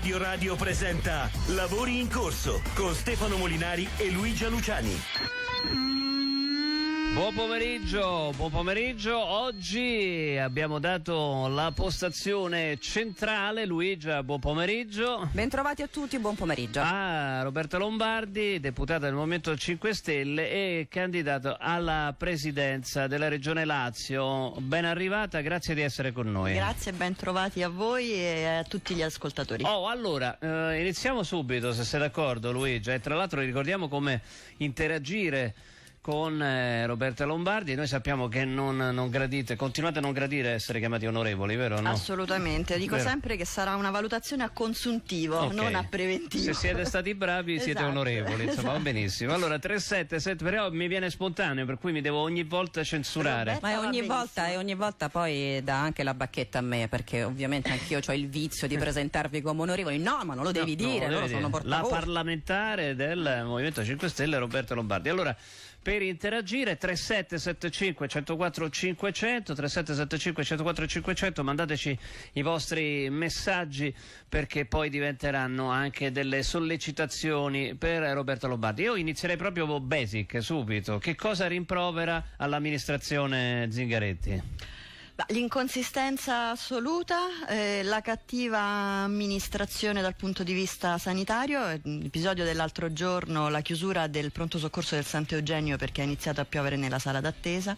Radio Radio presenta Lavori in corso con Stefano Molinari e Luigia Luciani. Buon pomeriggio, buon pomeriggio. Oggi abbiamo dato la postazione centrale. Luigia, buon pomeriggio. Bentrovati a tutti, buon pomeriggio. A ah, Roberta Lombardi, deputata del Movimento 5 Stelle e candidato alla presidenza della Regione Lazio. Ben arrivata, grazie di essere con noi. Grazie, bentrovati a voi e a tutti gli ascoltatori. Oh, allora, eh, iniziamo subito, se sei d'accordo Luigia. E tra l'altro ricordiamo come interagire con eh, Roberta Lombardi. Noi sappiamo che non, non, gradite, continuate a non gradire essere chiamati onorevoli, vero? No? Assolutamente, dico vero. sempre che sarà una valutazione a consuntivo, okay. non a preventivo. Se siete stati bravi esatto. siete onorevoli, insomma, esatto. va benissimo. Allora 377 però mi viene spontaneo, per cui mi devo ogni volta censurare. Roberta Ma ogni volta, e ogni volta poi dà anche la bacchetta a me, perché ovviamente anch'io ho il vizio di presentarvi come onorevoli. No, ma non lo devi no, dire, no, lo devi loro dire. sono portavoce. La parlamentare del Movimento 5 Stelle Roberta Lombardi. Allora per interagire 3775 104 500 3775 104 500 mandateci i vostri messaggi perché poi diventeranno anche delle sollecitazioni per Roberto Lombardi io inizierei proprio basic subito che cosa rimprovera all'amministrazione Zingaretti? L'inconsistenza assoluta, eh, la cattiva amministrazione dal punto di vista sanitario, mm, l'episodio dell'altro giorno, la chiusura del pronto soccorso del Sant'Eugenio perché ha iniziato a piovere nella sala d'attesa,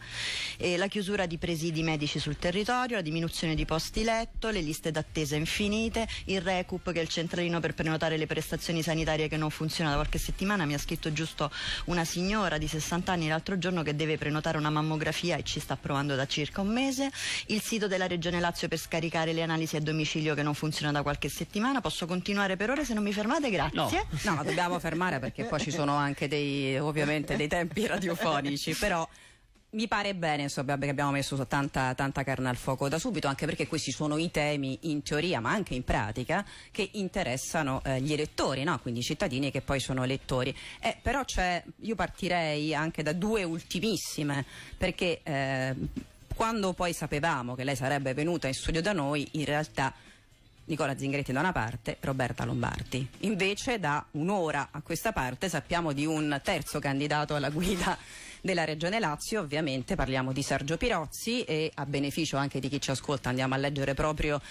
eh, la chiusura di presidi medici sul territorio, la diminuzione di posti letto, le liste d'attesa infinite, il recup che è il centralino per prenotare le prestazioni sanitarie che non funziona da qualche settimana, mi ha scritto giusto una signora di 60 anni l'altro giorno che deve prenotare una mammografia e ci sta provando da circa un mese il sito della Regione Lazio per scaricare le analisi a domicilio che non funziona da qualche settimana. Posso continuare per ore se non mi fermate? Grazie. No, no dobbiamo fermare perché poi ci sono anche dei, ovviamente dei tempi radiofonici, però mi pare bene insomma, che abbiamo messo tanta, tanta carne al fuoco da subito, anche perché questi sono i temi in teoria ma anche in pratica che interessano eh, gli elettori, no? quindi i cittadini che poi sono elettori. Eh, però io partirei anche da due ultimissime, perché eh, quando poi sapevamo che lei sarebbe venuta in studio da noi, in realtà Nicola Zingaretti da una parte, Roberta Lombardi. Invece da un'ora a questa parte sappiamo di un terzo candidato alla guida della Regione Lazio, ovviamente parliamo di Sergio Pirozzi e a beneficio anche di chi ci ascolta andiamo a leggere proprio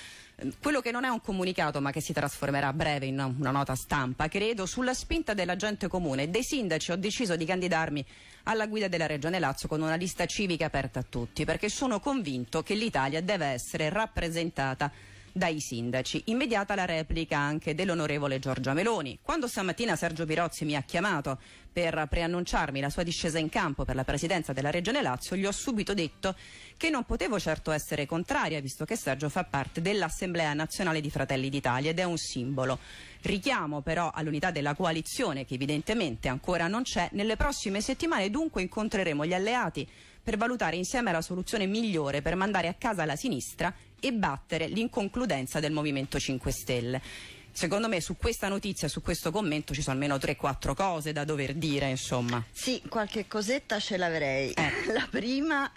quello che non è un comunicato ma che si trasformerà a breve in una nota stampa, credo, sulla spinta della gente comune, dei sindaci ho deciso di candidarmi alla guida della Regione Lazio con una lista civica aperta a tutti, perché sono convinto che l'Italia deve essere rappresentata dai sindaci. Immediata la replica anche dell'onorevole Giorgia Meloni. Quando stamattina Sergio Pirozzi mi ha chiamato per preannunciarmi la sua discesa in campo per la presidenza della Regione Lazio, gli ho subito detto che non potevo certo essere contraria, visto che Sergio fa parte dell'Assemblea Nazionale di Fratelli d'Italia ed è un simbolo. Richiamo però all'unità della coalizione che evidentemente ancora non c'è. Nelle prossime settimane dunque incontreremo gli alleati per valutare insieme la soluzione migliore per mandare a casa la sinistra e battere l'inconcludenza del Movimento 5 Stelle. Secondo me su questa notizia, su questo commento ci sono almeno 3-4 cose da dover dire, insomma. Sì, qualche cosetta ce l'avrei. Eh. La prima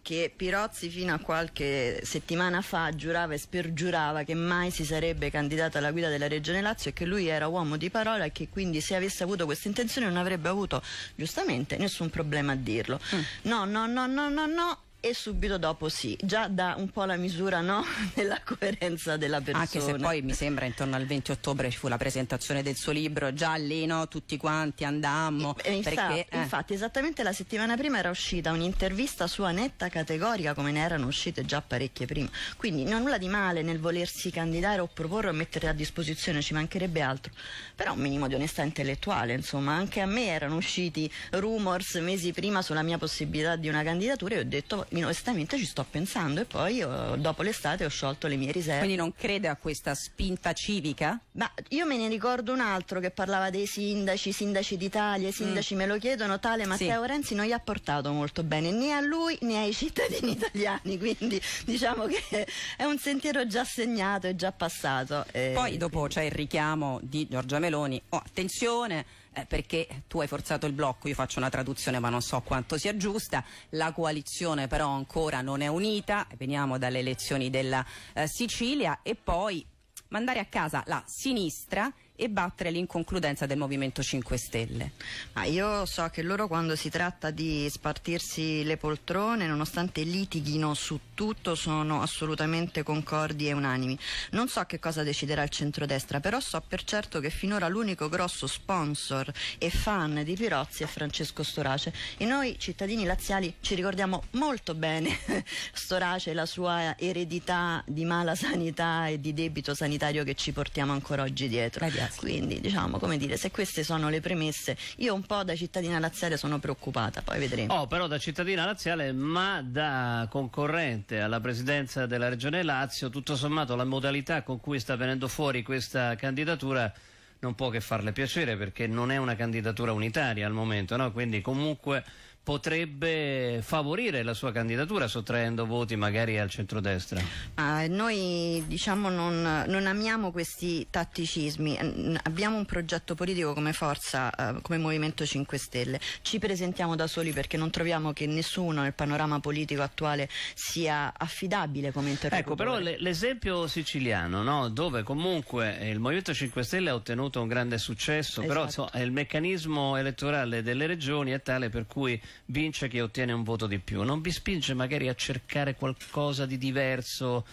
che Pirozzi fino a qualche settimana fa giurava e spergiurava che mai si sarebbe candidato alla guida della Regione Lazio e che lui era uomo di parola e che quindi se avesse avuto questa intenzione non avrebbe avuto giustamente nessun problema a dirlo. Mm. No, no, no, no, no, no, e subito dopo sì, già da un po' la misura no? della coerenza della persona. Anche se poi mi sembra intorno al 20 ottobre ci fu la presentazione del suo libro, già lì no, tutti quanti andammo. E, infatti, perché, eh. infatti esattamente la settimana prima era uscita un'intervista sua netta categorica come ne erano uscite già parecchie prima, quindi non nulla di male nel volersi candidare o proporre o mettere a disposizione, ci mancherebbe altro, però un minimo di onestà intellettuale, insomma anche a me erano usciti rumors mesi prima sulla mia possibilità di una candidatura e ho detto onestamente ci sto pensando e poi oh, dopo l'estate ho sciolto le mie riserve. Quindi non crede a questa spinta civica? Ma io me ne ricordo un altro che parlava dei sindaci, sindaci d'Italia, i sindaci mm. me lo chiedono, tale Matteo sì. Renzi non gli ha portato molto bene né a lui né ai cittadini italiani, quindi diciamo che è un sentiero già segnato e già passato. Eh, Poi dopo quindi. c'è il richiamo di Giorgia Meloni, oh, attenzione eh, perché tu hai forzato il blocco, io faccio una traduzione ma non so quanto sia giusta, la coalizione però ancora non è unita, veniamo dalle elezioni della eh, Sicilia e poi mandare a casa la sinistra e battere l'inconcludenza del Movimento 5 Stelle? Ah, io so che loro quando si tratta di spartirsi le poltrone, nonostante litighino su tutto, sono assolutamente concordi e unanimi. Non so che cosa deciderà il centrodestra, però so per certo che finora l'unico grosso sponsor e fan di Pirozzi è Francesco Storace e noi cittadini laziali ci ricordiamo molto bene Storace e la sua eredità di mala sanità e di debito sanitario che ci portiamo ancora oggi dietro. Quindi diciamo, come dire, se queste sono le premesse, io un po' da cittadina laziale sono preoccupata, poi vedremo. Oh, però da cittadina laziale, ma da concorrente alla presidenza della Regione Lazio, tutto sommato la modalità con cui sta venendo fuori questa candidatura non può che farle piacere perché non è una candidatura unitaria al momento, no? quindi comunque potrebbe favorire la sua candidatura sottraendo voti magari al centrodestra? Ah, noi diciamo non, non, amiamo questi tatticismi, abbiamo un progetto politico come forza, eh, come Movimento 5 Stelle, ci presentiamo da soli perché non troviamo che nessuno nel panorama politico attuale sia affidabile come interlocutore. Ecco però l'esempio siciliano no? dove comunque eh, il Movimento 5 Stelle ha ottenuto un grande successo, esatto. però insomma, il meccanismo elettorale delle regioni è tale per cui vince chi ottiene un voto di più, non vi spinge magari a cercare qualcosa di diverso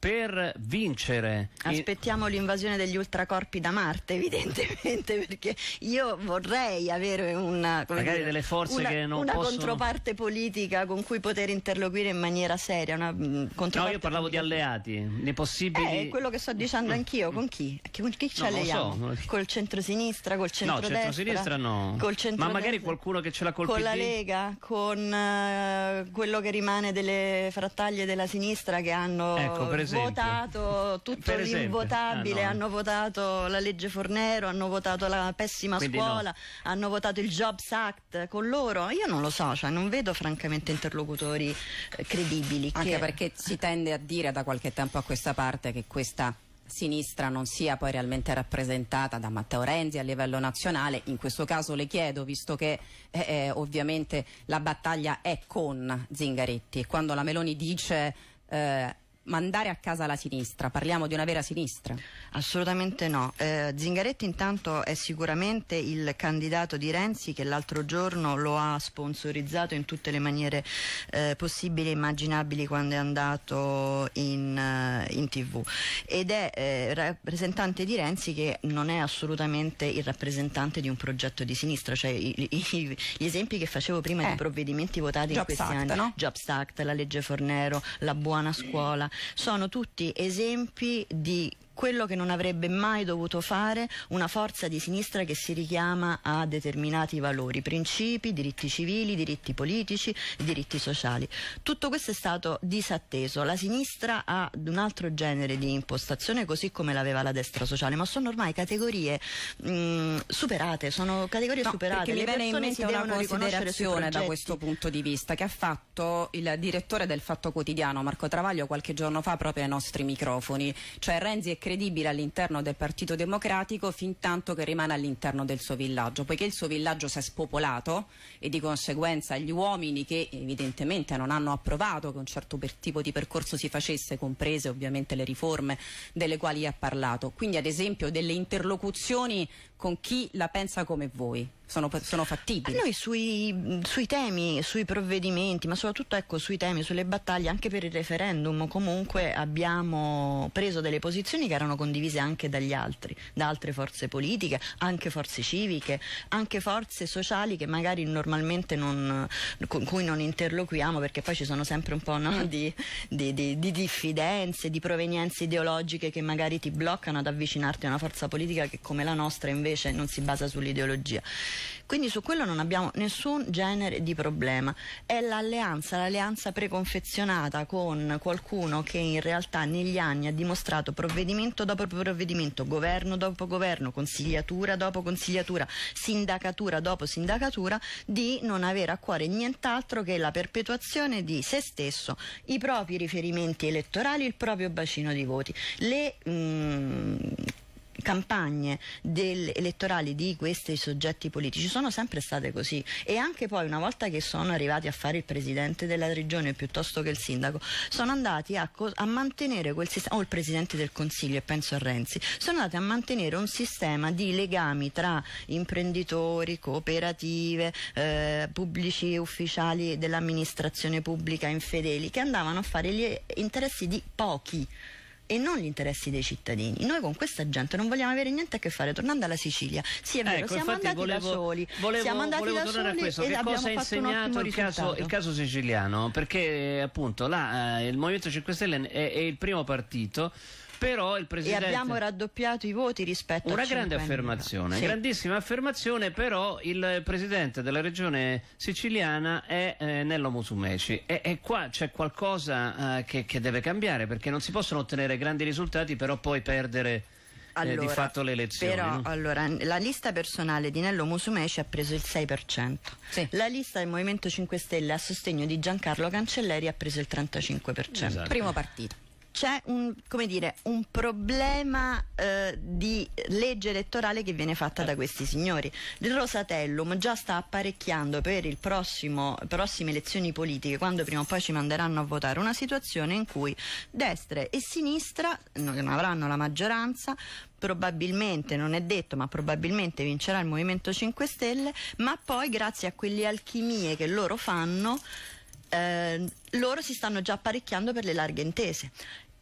per vincere. Aspettiamo in... l'invasione degli ultracorpi da Marte, evidentemente, perché io vorrei avere una, dire, delle forze una, che non una possono... controparte politica con cui poter interloquire in maniera seria. Una, mh, mm, no, io parlavo politica. di alleati, di possibili. Eh, quello che sto dicendo anch'io, con chi? Con chi ci no, alleiamo? So. Col centrosinistra, col centrodestra? No, centrosinistra no. Col centrodestra. Ma magari qualcuno che ce l'ha colpito. Con la Lega, con uh, quello che rimane delle frattaglie della sinistra che hanno. Ecco, per esempio, votato tutto esempio, l'invotabile, ah, no. hanno votato la legge Fornero, hanno votato la pessima Quindi scuola, no. hanno votato il Jobs Act con loro. Io non lo so, cioè non vedo francamente interlocutori eh, credibili. Anche che... perché si tende a dire da qualche tempo a questa parte che questa sinistra non sia poi realmente rappresentata da Matteo Renzi a livello nazionale. In questo caso le chiedo, visto che eh, eh ovviamente la battaglia è con Zingaretti, quando la Meloni dice eh, mandare a casa la sinistra? Parliamo di una vera sinistra? Assolutamente no. Eh, Zingaretti intanto è sicuramente il candidato di Renzi che l'altro giorno lo ha sponsorizzato in tutte le maniere eh, possibili e immaginabili quando è andato in, eh, in tv ed è eh, rappresentante di Renzi che non è assolutamente il rappresentante di un progetto di sinistra, cioè i, i, gli esempi che facevo prima eh. di provvedimenti votati Jobs in questi Act, anni, no? Jobs Act, la legge Fornero, la buona scuola, sono tutti esempi di quello che non avrebbe mai dovuto fare una forza di sinistra che si richiama a determinati valori, principi, diritti civili, diritti politici, diritti sociali. Tutto questo è stato disatteso. La sinistra ha un altro genere di impostazione così come l'aveva la destra sociale, ma sono ormai categorie mh, mm, superate, sono categorie no, superate. Mi viene in mente una considerazione da questo punto di vista che ha fatto il direttore del Fatto Quotidiano Marco Travaglio qualche giorno fa proprio ai nostri microfoni, cioè Renzi e credibile all'interno del Partito Democratico fin tanto che rimane all'interno del suo villaggio, poiché il suo villaggio si è spopolato e di conseguenza gli uomini che evidentemente non hanno approvato che un certo tipo di percorso si facesse, comprese ovviamente le riforme delle quali ha parlato. Quindi ad esempio delle interlocuzioni con chi la pensa come voi. Sono, sono fattibili. noi sui, sui, temi, sui provvedimenti, ma soprattutto ecco, sui temi, sulle battaglie, anche per il referendum, comunque abbiamo preso delle posizioni che erano condivise anche dagli altri, da altre forze politiche, anche forze civiche, anche forze sociali che magari normalmente non, con cui non interloquiamo perché poi ci sono sempre un po' no, mm. di, di, di, di diffidenze, di provenienze ideologiche che magari ti bloccano ad avvicinarti a una forza politica che come la nostra invece invece non si basa sull'ideologia. Quindi su quello non abbiamo nessun genere di problema. È l'alleanza, l'alleanza preconfezionata con qualcuno che in realtà negli anni ha dimostrato provvedimento dopo provvedimento, governo dopo governo, consigliatura dopo consigliatura, sindacatura dopo sindacatura, di non avere a cuore nient'altro che la perpetuazione di se stesso, i propri riferimenti elettorali, il proprio bacino di voti. Le, mh, mm, campagne del, elettorali di questi soggetti politici sono sempre state così e anche poi una volta che sono arrivati a fare il presidente della regione piuttosto che il sindaco sono andati a, a mantenere quel sistema o il presidente del consiglio e penso a Renzi sono andati a mantenere un sistema di legami tra imprenditori cooperative eh, pubblici ufficiali dell'amministrazione pubblica infedeli che andavano a fare gli interessi di pochi e non gli interessi dei cittadini. Noi con questa gente non vogliamo avere niente a che fare. Tornando alla Sicilia, sì è vero, ecco, siamo andati volevo, da soli, volevo, siamo andati volevo da tornare soli a questo. Che cosa ha insegnato il caso, il caso, siciliano? Perché appunto là eh, il Movimento 5 Stelle è, è il primo partito però il Presidente... E abbiamo raddoppiato i voti rispetto una a... Una grande affermazione, sì. grandissima affermazione, però il Presidente della Regione siciliana è eh, Nello Musumeci e, e qua c'è qualcosa eh, che, che deve cambiare perché non si possono ottenere grandi risultati però poi perdere... Allora, eh, di fatto le elezioni. Però no? allora, la lista personale di Nello Musumeci ha preso il 6%. Sì. La lista del Movimento 5 Stelle a sostegno di Giancarlo Cancelleri ha preso il 35%. Esatto. Primo partito c'è un, dire, un problema eh, di legge elettorale che viene fatta da questi signori. Il Rosatellum già sta apparecchiando per le prossime elezioni politiche, quando prima o poi ci manderanno a votare, una situazione in cui destra e sinistra, non avranno la maggioranza, probabilmente, non è detto, ma probabilmente vincerà il Movimento 5 Stelle, ma poi grazie a quelle alchimie che loro fanno eh, loro si stanno già apparecchiando per le larghe intese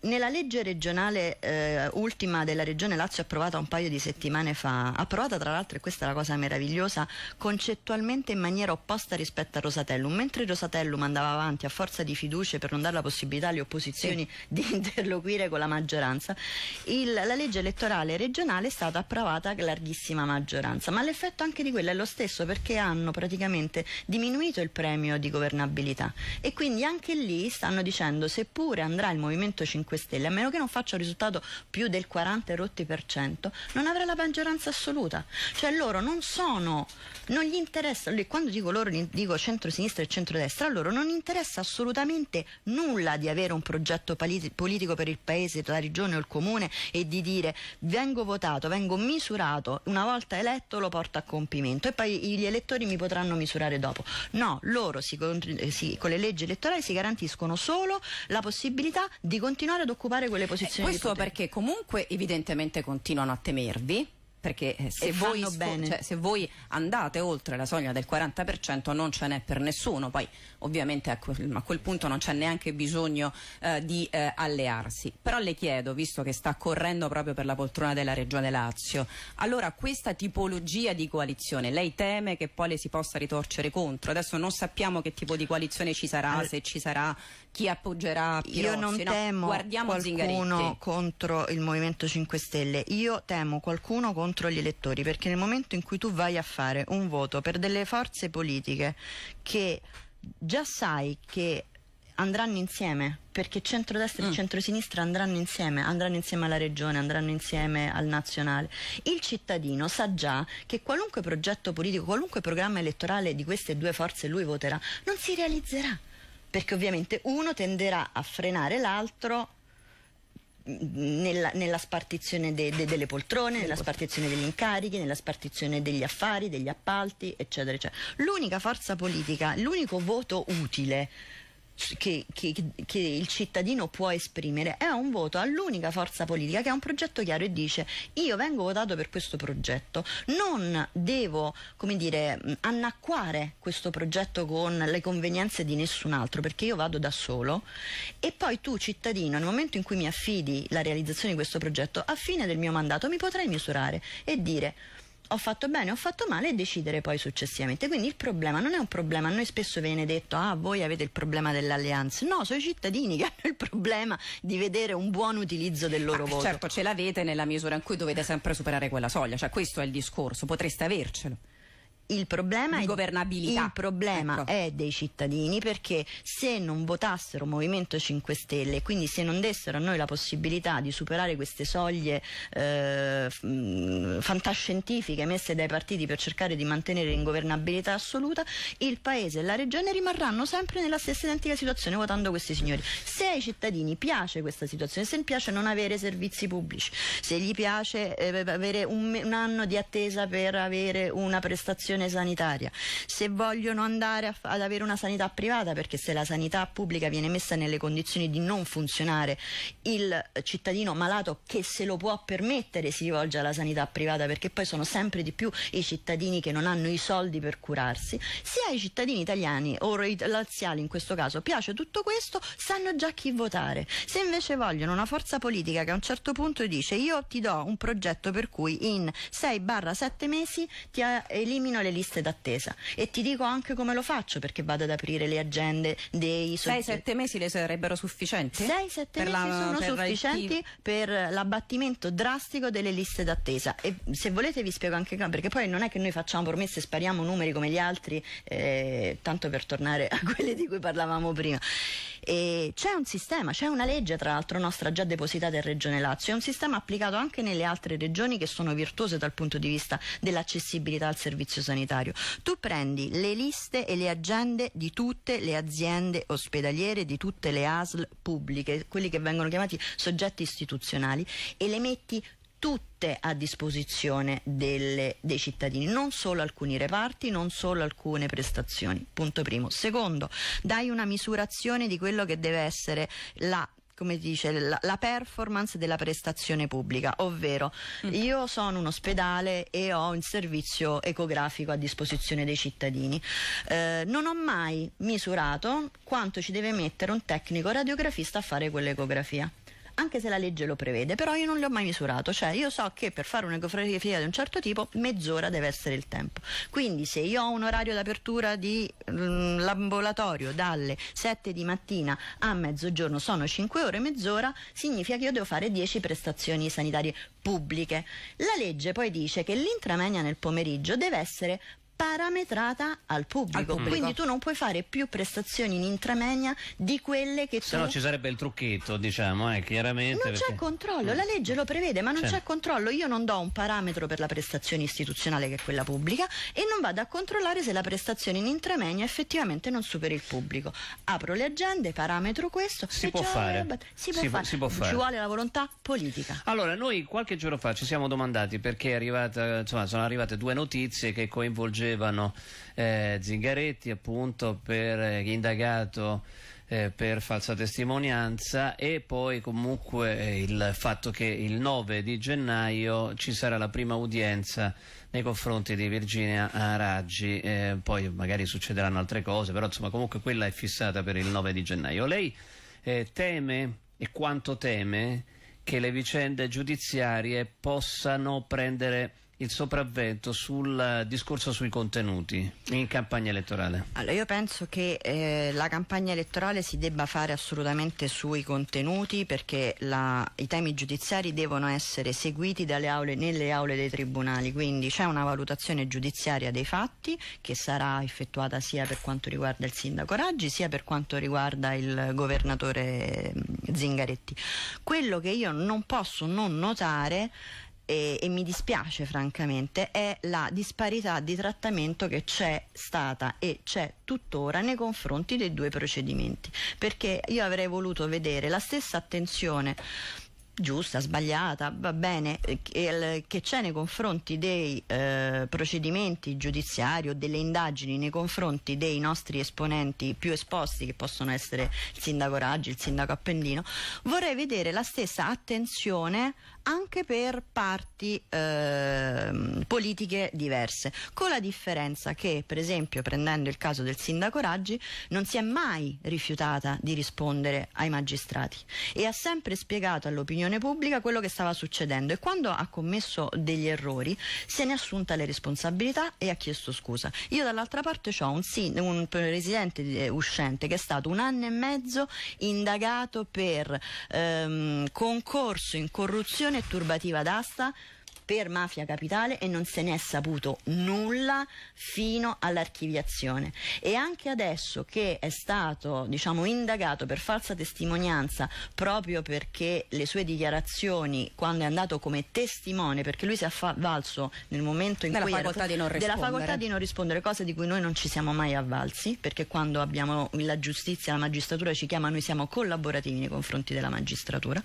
nella legge regionale eh, ultima della Regione Lazio approvata un paio di settimane fa, approvata tra l'altro, e questa è la cosa meravigliosa, concettualmente in maniera opposta rispetto a Rosatellum, mentre Rosatellum andava avanti a forza di fiducia per non dare la possibilità alle opposizioni sì. di interloquire con la maggioranza, il, la legge elettorale regionale è stata approvata a larghissima maggioranza, ma l'effetto anche di quella è lo stesso perché hanno praticamente diminuito il premio di governabilità e quindi anche lì stanno dicendo seppure andrà il Movimento 5 5 Stelle, a meno che non faccia un risultato più del 40 rotti per cento, non avrà la maggioranza assoluta. Cioè loro non sono, non gli interessa, quando dico loro dico centro-sinistra e centrodestra, a loro non interessa assolutamente nulla di avere un progetto politico per il paese, la regione o il comune e di dire vengo votato, vengo misurato, una volta eletto lo porto a compimento e poi gli elettori mi potranno misurare dopo. No, loro si, eh, con le leggi elettorali si garantiscono solo la possibilità di continuare continuare ad occupare quelle eh, posizioni. Eh, questo perché comunque evidentemente continuano a temervi perché eh, se voi, cioè, se voi, andate oltre la soglia del 40% non ce n'è per nessuno, poi ovviamente a quel, a quel punto non c'è neanche bisogno eh, di eh, allearsi. Però le chiedo, visto che sta correndo proprio per la poltrona della Regione Lazio, allora questa tipologia di coalizione, lei teme che poi le si possa ritorcere contro? Adesso non sappiamo che tipo di coalizione ci sarà, eh, se ci sarà, chi appoggerà Pirozzi. Io non no, temo guardiamo qualcuno Zingaretti. contro il Movimento 5 Stelle, io temo qualcuno contro gli elettori, perché nel momento in cui tu vai a fare un voto per delle forze politiche che già sai che andranno insieme perché centrodestra mm. e centrosinistra andranno insieme, andranno insieme alla regione, andranno insieme al nazionale. Il cittadino sa già che qualunque progetto politico, qualunque programma elettorale di queste due forze lui voterà, non si realizzerà perché ovviamente uno tenderà a frenare l'altro nella, nella, spartizione de, de, delle poltrone, nella spartizione degli incarichi, nella spartizione degli affari, degli appalti, eccetera, eccetera. L'unica forza politica, l'unico voto utile che, che, che, il cittadino può esprimere è un voto all'unica forza politica che ha un progetto chiaro e dice io vengo votato per questo progetto, non devo come dire, annacquare questo progetto con le convenienze di nessun altro perché io vado da solo e poi tu cittadino nel momento in cui mi affidi la realizzazione di questo progetto a fine del mio mandato mi potrai misurare e dire ho fatto bene, o ho fatto male e decidere poi successivamente. Quindi il problema non è un problema, a noi spesso viene detto ah voi avete il problema dell'alleanza, no, sono i cittadini che hanno il problema di vedere un buon utilizzo del loro ah, voto. Certo, ce l'avete nella misura in cui dovete sempre superare quella soglia, cioè questo è il discorso, potreste avercelo il problema, è, il problema ecco. è, dei cittadini perché se non votassero Movimento 5 Stelle e quindi se non dessero a noi la possibilità di superare queste soglie eh, mm, fantascientifiche messe dai partiti per cercare di mantenere l'ingovernabilità assoluta, il Paese e la Regione rimarranno sempre nella stessa identica situazione votando questi signori. Se ai cittadini piace questa situazione, se gli piace non avere servizi pubblici, se gli piace eh, avere un, un anno di attesa per avere una prestazione prestazione sanitaria, se vogliono andare f- ad avere una sanità privata, perché se la sanità pubblica viene messa nelle condizioni di non funzionare, il cittadino malato che se lo può permettere si rivolge alla sanità privata, perché poi sono sempre di più i cittadini che non hanno i soldi per curarsi, sia i cittadini italiani o laziali in questo caso piace tutto questo, sanno già chi votare. Se invece vogliono una forza politica che a un certo punto dice io ti do un progetto per cui in 6-7 mesi ti eh, elimino le le liste d'attesa e ti dico anche come lo faccio perché vado ad aprire le agende dei soggetti. 6-7 mesi le sarebbero sufficienti? 6-7 mesi la, sono per sufficienti la... per l'abbattimento drastico delle liste d'attesa e se volete vi spiego anche perché poi non è che noi facciamo promesse e spariamo numeri come gli altri eh, tanto per tornare a quelli di cui parlavamo prima. E c'è un sistema, c'è una legge tra l'altro nostra già depositata in Regione Lazio, è un sistema applicato anche nelle altre regioni che sono virtuose dal punto di vista dell'accessibilità al servizio sanitario sanitario. Tu prendi le liste e le agende di tutte le aziende ospedaliere, di tutte le ASL pubbliche, quelli che vengono chiamati soggetti istituzionali, e le metti tutte a disposizione delle, dei cittadini, non solo alcuni reparti, non solo alcune prestazioni. Punto primo. Secondo, dai una misurazione di quello che deve essere la come dice, la, la performance della prestazione pubblica, ovvero mm. io sono un ospedale e ho un servizio ecografico a disposizione dei cittadini. Eh, non ho mai misurato quanto ci deve mettere un tecnico radiografista a fare quell'ecografia anche se la legge lo prevede, però io non l'ho mai misurato, cioè io so che per fare un'ecografia di un certo tipo mezz'ora deve essere il tempo. Quindi se io ho un orario d'apertura di um, laboratorio dalle 7 di mattina a mezzogiorno sono 5 ore e mezz'ora, significa che io devo fare 10 prestazioni sanitarie pubbliche. La legge poi dice che l'intramenia nel pomeriggio deve essere parametrata al pubblico. al pubblico. Quindi tu non puoi fare più prestazioni in intramegna di quelle che tu. Se no ci sarebbe il trucchetto, diciamo, eh, chiaramente. Non perché... c'è controllo, la mm. legge lo prevede, ma non c'è. Certo. c'è controllo. Io non do un parametro per la prestazione istituzionale che è quella pubblica e non vado a controllare se la prestazione in intramegna effettivamente non superi il pubblico. Apro le agende, parametro questo. Si può fare. Si può, si, fare. si può fare. Ci vuole la volontà politica. Allora, noi qualche giorno fa ci siamo domandati perché arrivata, insomma, sono arrivate due notizie che coinvolgevano coinvolgevano eh, Zingaretti appunto per eh, indagato eh, per falsa testimonianza e poi comunque eh, il fatto che il 9 di gennaio ci sarà la prima udienza nei confronti di Virginia Raggi, eh, poi magari succederanno altre cose, però insomma comunque quella è fissata per il 9 di gennaio. Lei eh, teme e quanto teme che le vicende giudiziarie possano prendere il sopravvento sul eh, discorso sui contenuti in campagna elettorale? Allora io penso che eh, la campagna elettorale si debba fare assolutamente sui contenuti perché la, i temi giudiziari devono essere seguiti aule, nelle aule dei tribunali, quindi c'è una valutazione giudiziaria dei fatti che sarà effettuata sia per quanto riguarda il sindaco Raggi sia per quanto riguarda il governatore mm, Zingaretti. Quello che io non posso non notare e, e mi dispiace francamente è la disparità di trattamento che c'è stata e c'è tuttora nei confronti dei due procedimenti perché io avrei voluto vedere la stessa attenzione giusta, sbagliata, va bene, eh, che c'è nei confronti dei eh, procedimenti giudiziari o delle indagini nei confronti dei nostri esponenti più esposti che possono essere il sindaco Raggi, il sindaco Appendino, vorrei vedere la stessa attenzione anche per parti eh, politiche diverse, con la differenza che, per esempio, prendendo il caso del sindaco Raggi, non si è mai rifiutata di rispondere ai magistrati e ha sempre spiegato all'opinione pubblica quello che stava succedendo e quando ha commesso degli errori se ne è assunta le responsabilità e ha chiesto scusa. Io dall'altra parte ho un, un, presidente eh, uscente che è stato un anno e mezzo indagato per ehm, concorso in corruzione e turbativa d'asta per Mafia Capitale e non se ne è saputo nulla fino all'archiviazione. E anche adesso che è stato diciamo, indagato per falsa testimonianza proprio perché le sue dichiarazioni quando è andato come testimone, perché lui si è avvalso nel momento in della cui facoltà era, di della facoltà di non rispondere, cose di cui noi non ci siamo mai avvalsi, perché quando abbiamo la giustizia, la magistratura ci chiama, noi siamo collaborativi nei confronti della magistratura.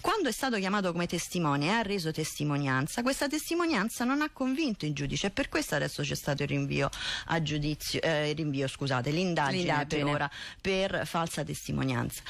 Quando è stato chiamato come testimone e ha reso testimonianza, questa testimonianza non ha convinto il giudice e per questo adesso c'è stato il rinvio a giudizio, eh, rinvio, scusate, l'indagine per ora per falsa testimonianza.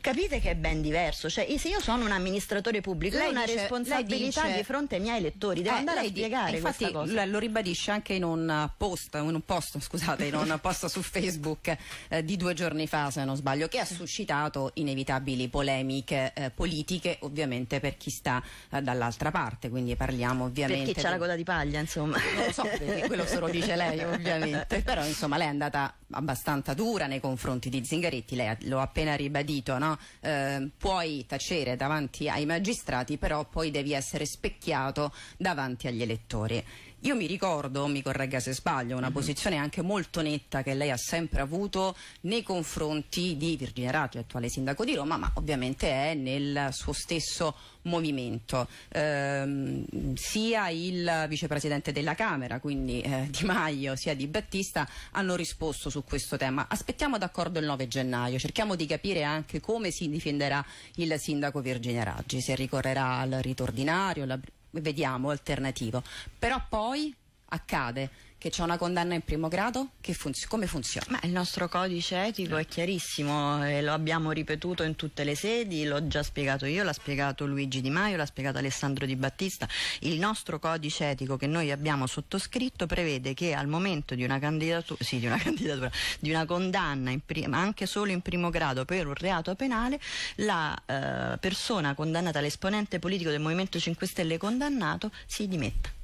Capite che è ben diverso, cioè se io sono un amministratore pubblico lei ho una dice, responsabilità dice, di fronte ai miei elettori, devo eh, andare a spiegare infatti, Infatti lo ribadisce anche in un post, in un post, scusate, in un post su Facebook eh, di due giorni fa, se non sbaglio, che ha suscitato inevitabili polemiche eh, politiche, ovviamente per chi sta eh, dall'altra parte, quindi parliamo parliamo ovviamente. Perché c'è la coda di paglia, insomma. Non lo so, perché quello se lo dice lei, ovviamente. Però insomma lei è andata abbastanza dura nei confronti di Zingaretti, lei l'ho appena ribadito, no? eh, puoi tacere davanti ai magistrati, però poi devi essere specchiato davanti agli elettori. Io mi ricordo, mi corregga se sbaglio, una mm -hmm. posizione anche molto netta che lei ha sempre avuto nei confronti di Virginia Raggi, attuale sindaco di Roma, ma ovviamente è nel suo stesso movimento. Eh, sia il vicepresidente della Camera, quindi eh, Di Maio, sia Di Battista hanno risposto su questo tema. Aspettiamo d'accordo il 9 gennaio, cerchiamo di capire anche come si difenderà il sindaco Virginia Raggi, se ricorrerà al rito ordinario, la... vediamo alternativo. Però poi accade che c'è una condanna in primo grado, funzi come funziona? Ma il nostro codice etico è chiarissimo, e lo abbiamo ripetuto in tutte le sedi, l'ho già spiegato io, l'ha spiegato Luigi Di Maio, l'ha spiegato Alessandro Di Battista. Il nostro codice etico che noi abbiamo sottoscritto prevede che al momento di una candidatura, sì, di una, candidatura, di una condanna anche solo in primo grado per un reato penale, la eh, persona condannata, l'esponente politico del Movimento 5 Stelle condannato si dimetta.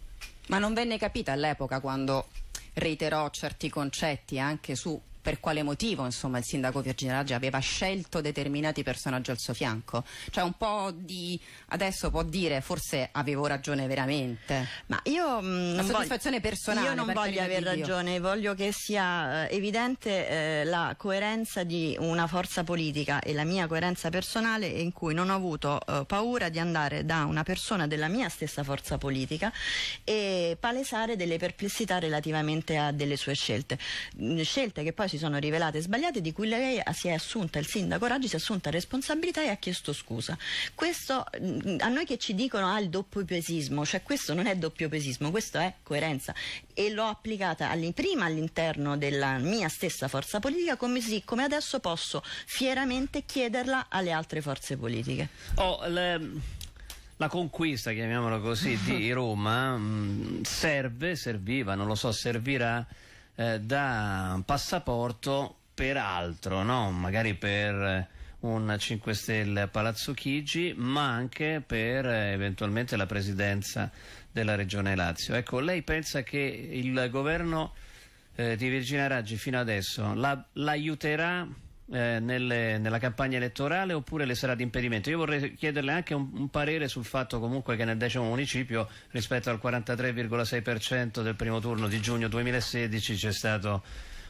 Ma non venne capita all'epoca quando reiterò certi concetti anche su per quale motivo insomma, il sindaco Virginia Raggi aveva scelto determinati personaggi al suo fianco. Cioè un po' di adesso può dire forse avevo ragione veramente. Ma io mh, mm, la soddisfazione voglio, personale. Io non voglio aver ragione, voglio che sia eh, evidente eh, la coerenza di una forza politica e la mia coerenza personale in cui non ho avuto eh, paura di andare da una persona della mia stessa forza politica e palesare delle perplessità relativamente a delle sue scelte. Mm, scelte che poi si sono rivelate sbagliate di cui lei si è assunta, il sindaco Raggi si è assunta responsabilità e ha chiesto scusa. Questo mm, a noi che ci dicono ah, il doppio pesismo, cioè questo non è doppio pesismo, questo è coerenza e l'ho applicata all prima all'interno della mia stessa forza politica come, sì, come adesso posso fieramente chiederla alle altre forze politiche. Oh, le la conquista, chiamiamola così, di Roma mm, serve, serviva, non lo so, servirà eh, da passaporto per altro, no? magari per eh, un 5 Stelle a Palazzo Chigi, ma anche per eh, eventualmente la presidenza della Regione Lazio. Ecco, lei pensa che il governo eh, di Virginia Raggi fino adesso l'aiuterà? eh, nelle, nella campagna elettorale oppure le sarà di impedimento. Io vorrei chiederle anche un, un, parere sul fatto comunque che nel decimo municipio rispetto al 43,6% del primo turno di giugno 2016 c'è stato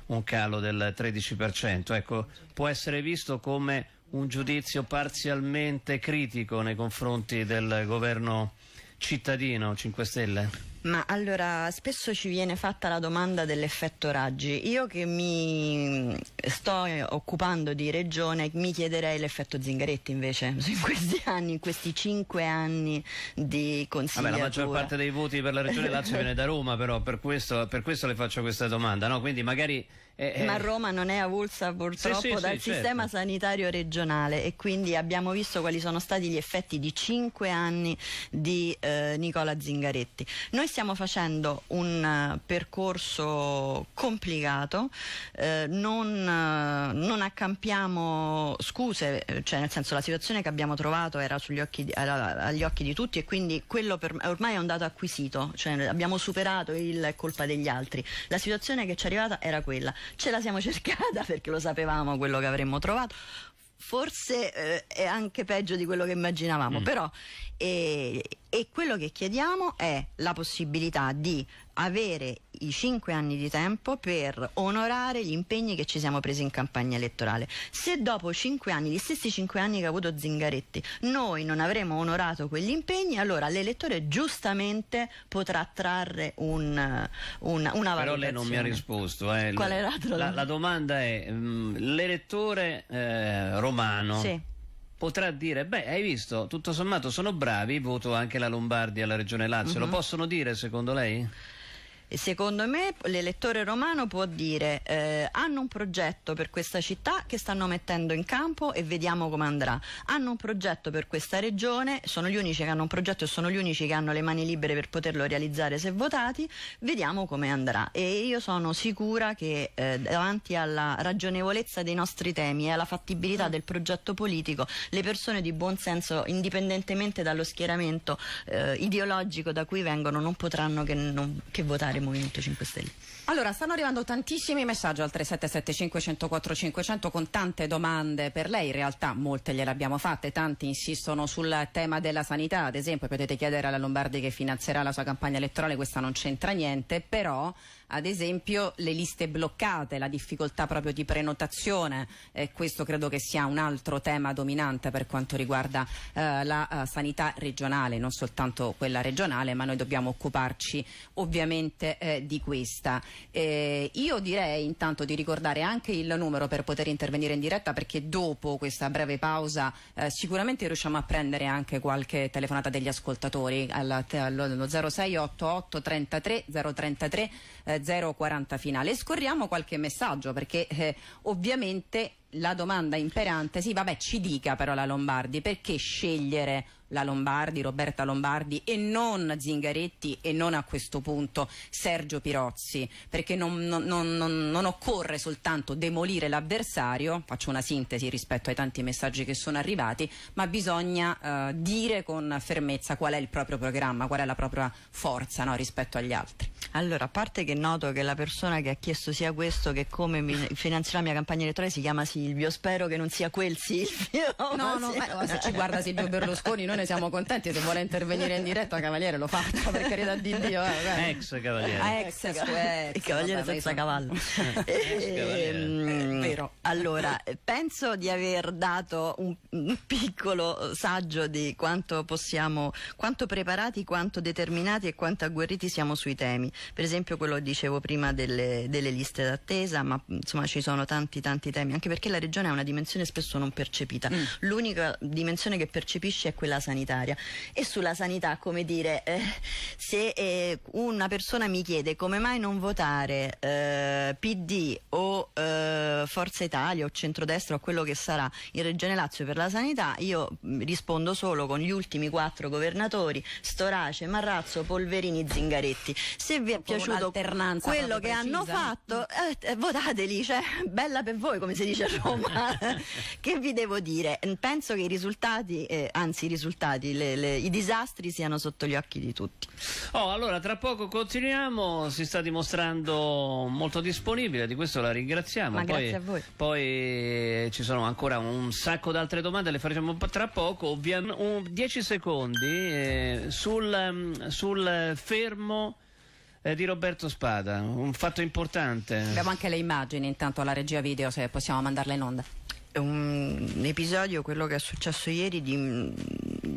un calo del 13%. Ecco, può essere visto come un giudizio parzialmente critico nei confronti del governo cittadino 5 Stelle? Ma allora spesso ci viene fatta la domanda dell'effetto raggi. Io che mi sto occupando di regione mi chiederei l'effetto Zingaretti invece in questi anni, in questi cinque anni di consiglio. la maggior parte dei voti per la regione Lazio viene da Roma, però per questo, per questo le faccio questa domanda. No? Quindi magari eh, eh, Ma Roma non è avulsa purtroppo sì, sì, dal sì, sistema certo. sanitario regionale e quindi abbiamo visto quali sono stati gli effetti di cinque anni di eh, Nicola Zingaretti. Noi stiamo facendo un uh, percorso complicato, eh, non, uh, non, accampiamo scuse, cioè nel senso la situazione che abbiamo trovato era occhi di, era agli occhi di tutti e quindi quello per, ormai è un dato acquisito, cioè abbiamo superato il colpa degli altri. La situazione che ci è arrivata era quella ce la siamo cercata perché lo sapevamo quello che avremmo trovato forse eh, è anche peggio di quello che immaginavamo, mm. però eh, e quello che chiediamo è la possibilità di avere i cinque anni di tempo per onorare gli impegni che ci siamo presi in campagna elettorale. Se dopo cinque anni, gli stessi cinque anni che ha avuto Zingaretti, noi non avremo onorato quegli impegni, allora l'elettore giustamente potrà trarre un, un, una valutazione. Però lei non mi ha risposto. Eh. Qual era la, la, domanda è, mm, l'elettore eh, romano... Sì potrà dire, beh, hai visto, tutto sommato sono bravi, voto anche la Lombardia, la Regione Lazio, uh -huh. lo mhm. possono dire secondo lei? secondo me l'elettore romano può dire eh, hanno un progetto per questa città che stanno mettendo in campo e vediamo come andrà, hanno un progetto per questa regione, sono gli unici che hanno un progetto e sono gli unici che hanno le mani libere per poterlo realizzare se votati, vediamo come andrà e io sono sicura che eh, davanti alla ragionevolezza dei nostri temi e alla fattibilità del progetto politico le persone di buon senso indipendentemente dallo schieramento eh, ideologico da cui vengono non potranno che, non, che votare fare Movimento 5 Stelle. Allora, stanno arrivando tantissimi messaggi al 3775 104 500 con tante domande per lei, in realtà molte gliele abbiamo fatte, tanti insistono sul tema della sanità, ad esempio potete chiedere alla Lombardi che finanzierà la sua campagna elettorale, questa non c'entra niente, però ad esempio le liste bloccate, la difficoltà proprio di prenotazione, eh, questo credo che sia un altro tema dominante per quanto riguarda eh, la eh, sanità regionale, non soltanto quella regionale, ma noi dobbiamo occuparci ovviamente eh, di questa. Eh, io direi intanto di ricordare anche il numero per poter intervenire in diretta perché dopo questa breve pausa eh, sicuramente riusciamo a prendere anche qualche telefonata degli ascoltatori allo 0688 33 033 eh, 0,40 finale. E scorriamo qualche messaggio perché eh, ovviamente la domanda imperante, sì vabbè ci dica però la Lombardi, perché scegliere la Lombardi, Roberta Lombardi e non Zingaretti e non a questo punto Sergio Pirozzi, perché non, non, non, non occorre soltanto demolire l'avversario, faccio una sintesi rispetto ai tanti messaggi che sono arrivati, ma bisogna eh, dire con fermezza qual è il proprio programma, qual è la propria forza no, rispetto agli altri. Allora, a parte che noto che la persona che ha chiesto sia questo che come mi finanzierà la mia campagna elettorale si chiama Silvio. Spero che non sia quel Silvio. No, no, ma, se ci guarda Silvio Berlusconi, noi ne siamo contenti. Se vuole intervenire in diretta, Cavaliere, lo faccia per carità di Dio. Eh, ex Cavaliere. ex, ex, ex, ex Cavaliere vabbè, senza cavallo. Eh, vero. Allora, penso di aver dato un piccolo saggio di quanto possiamo, quanto preparati, quanto determinati e quanto agguerriti siamo sui temi. Per esempio quello di dicevo prima delle, delle liste d'attesa, ma insomma ci sono tanti tanti temi, anche perché la regione ha una dimensione spesso non percepita. Mm. L'unica dimensione che percepisce è quella sanitaria. E sulla sanità, come dire, eh, se eh, una persona mi chiede come mai non votare eh, PD o eh, Forza Italia o centrodestra o quello che sarà in Regione Lazio per la sanità, io mm, rispondo solo con gli ultimi quattro governatori, Storace, Marrazzo, Polverini, Zingaretti. Se vi è piaciuto l'alternanza. Quello che precisa. hanno fatto, eh, votateli, cioè, bella per voi come si dice a Roma. che vi devo dire? Penso che i risultati, eh, anzi i risultati, le, le, i disastri siano sotto gli occhi di tutti. Oh, allora tra poco continuiamo, si sta dimostrando molto disponibile, di questo la ringraziamo. Ma poi, grazie a voi. Poi eh, ci sono ancora un sacco di altre domande, le faremo tra poco, 10 secondi eh, sul, mm, sul fermo eh, di Roberto Spada, un fatto importante. Abbiamo anche le immagini intanto alla regia video se possiamo mandarle in onda. È un episodio, quello che è successo ieri, di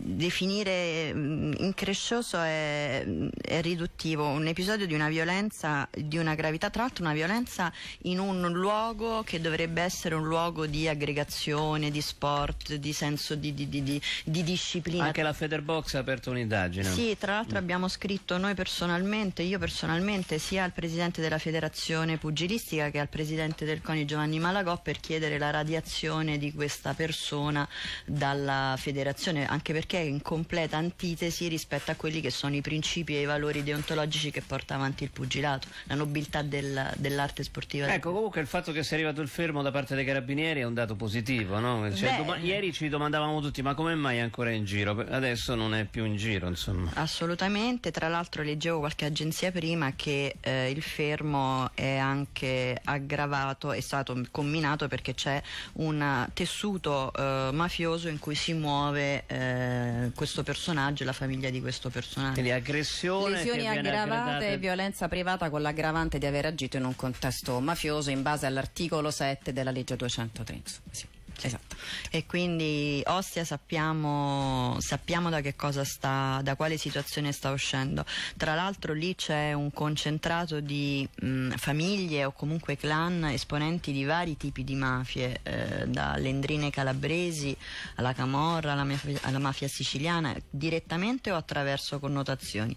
definire mm, increscioso è, è, mm, riduttivo, un episodio di una violenza, di una gravità, tra l'altro una violenza in un luogo che dovrebbe essere un luogo di aggregazione, di sport, di senso di, di, di, di disciplina. Anche la Federbox ha aperto un'indagine. Sì, tra l'altro mm. abbiamo scritto noi personalmente, io personalmente sia al Presidente della Federazione Pugilistica che al Presidente del CONI Giovanni Malagò per chiedere la radiazione di questa persona dalla federazione, anche perché perché è in completa antitesi rispetto a quelli che sono i principi e i valori deontologici che porta avanti il pugilato, la nobiltà del, dell'arte sportiva. Ecco, comunque il fatto che sia arrivato il fermo da parte dei carabinieri è un dato positivo, no? cioè, doma- ieri ci domandavamo tutti ma come mai è ancora in giro? Adesso non è più in giro, insomma. Assolutamente, tra l'altro leggevo qualche agenzia prima che eh, il fermo è anche aggravato, è stato combinato perché c'è un tessuto eh, mafioso in cui si muove eh, eh, questo personaggio e la famiglia di questo personaggio. Quindi aggressione. Lesioni aggravate e violenza privata con l'aggravante di aver agito in un contesto mafioso in base all'articolo 7 della legge 230. Sì. Esatto. E quindi Ostia sappiamo, sappiamo da, sta, da quale situazione sta uscendo. Tra l'altro lì c'è un concentrato di mh, mm, famiglie o comunque clan esponenti di vari tipi di mafie, eh, dalle endrine calabresi alla camorra, alla mafia, alla mafia siciliana, direttamente o attraverso connotazioni.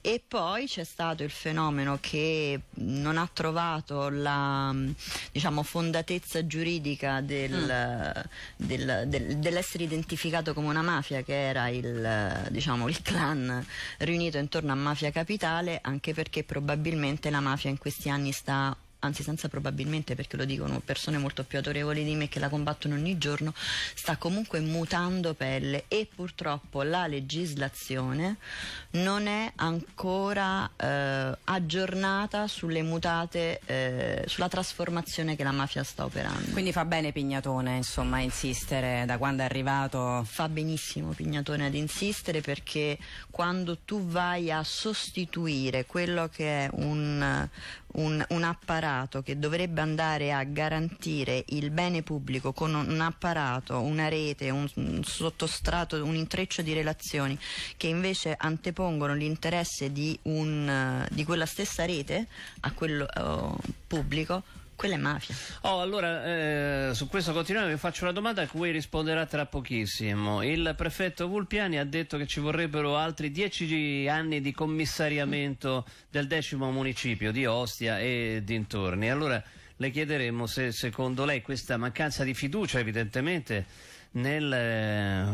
E poi c'è stato il fenomeno che non ha trovato la mm, diciamo, fondatezza giuridica del. Mm eh, del, del, dell'essere identificato come una mafia che era il, eh, diciamo, il clan riunito intorno a Mafia Capitale, anche perché probabilmente la mafia in questi anni sta anzi senza probabilmente perché lo dicono persone molto più autorevoli di me che la combattono ogni giorno, sta comunque mutando pelle e purtroppo la legislazione non è ancora eh, aggiornata sulle mutate, eh, sulla trasformazione che la mafia sta operando. Quindi fa bene Pignatone insomma, a insistere da quando è arrivato? Fa benissimo Pignatone ad insistere perché quando tu vai a sostituire quello che è un, un, un apparato che dovrebbe andare a garantire il bene pubblico con un, apparato, una rete, un, un sottostrato, un intreccio di relazioni che invece antepongono l'interesse di, un, di quella stessa rete a quello uh, pubblico quella è mafia. Oh, allora eh, su questo continuiamo, vi faccio una domanda a cui risponderà tra pochissimo. Il prefetto Vulpiani ha detto che ci vorrebbero altri dieci anni di commissariamento del decimo municipio di Ostia e dintorni. Allora le chiederemo se secondo lei questa mancanza di fiducia evidentemente nel eh,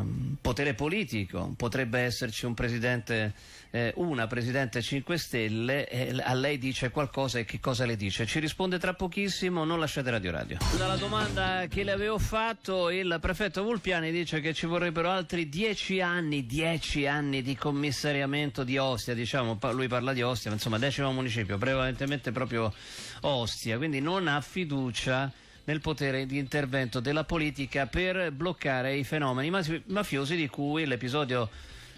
potere politico, potrebbe esserci un presidente, eh, una presidente 5 Stelle, eh, a lei dice qualcosa e che cosa le dice? Ci risponde tra pochissimo, non lasciate Radio Radio. Dalla domanda che le avevo fatto, il prefetto Vulpiani dice che ci vorrebbero altri 10 anni, 10 anni di commissariamento di Ostia, diciamo, lui parla di Ostia, ma insomma decimo municipio, prevalentemente proprio Ostia, quindi non ha fiducia nel potere di intervento della politica per bloccare i fenomeni mafiosi di cui l'episodio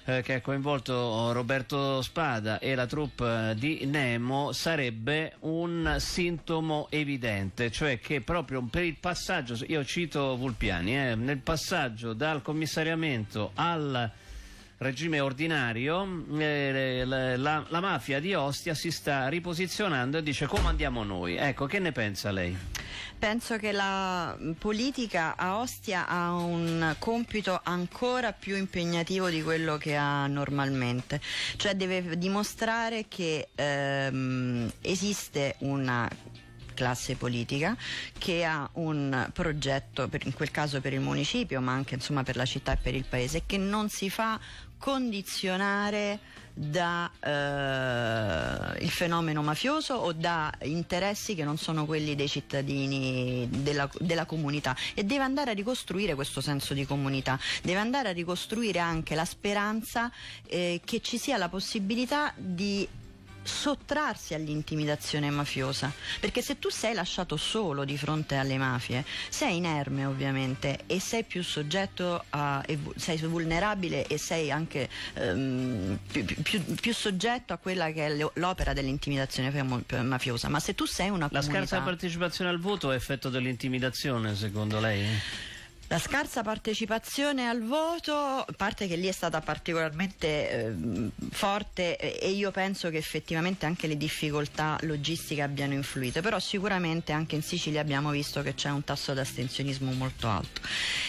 eh, che ha coinvolto Roberto Spada e la troupe eh, di Nemo sarebbe un sintomo evidente, cioè che proprio per il passaggio, io cito Vulpiani, eh, nel passaggio dal commissariamento al regime ordinario, eh, la, la, mafia di Ostia si sta riposizionando e dice comandiamo noi. Ecco, che ne pensa lei? Penso che la politica a Ostia ha un compito ancora più impegnativo di quello che ha normalmente, cioè deve dimostrare che ehm, esiste una classe politica che ha un progetto, per, in quel caso per il municipio, ma anche insomma, per la città e per il paese, che non si fa condizionare da eh, il fenomeno mafioso o da interessi che non sono quelli dei cittadini della, della, comunità e deve andare a ricostruire questo senso di comunità, deve andare a ricostruire anche la speranza eh, che ci sia la possibilità di sottrarsi all'intimidazione mafiosa, perché se tu sei lasciato solo di fronte alle mafie, sei inerme ovviamente e sei più soggetto a, sei vulnerabile e sei anche ehm, più, più, più, soggetto a quella che è l'opera dell'intimidazione mafiosa, ma se tu sei una La comunità... scarsa partecipazione al voto è effetto dell'intimidazione secondo lei? La scarsa partecipazione al voto, parte che lì è stata particolarmente eh, forte e io penso che effettivamente anche le difficoltà logistiche abbiano influito, però sicuramente anche in Sicilia abbiamo visto che c'è un tasso di astensionismo molto alto.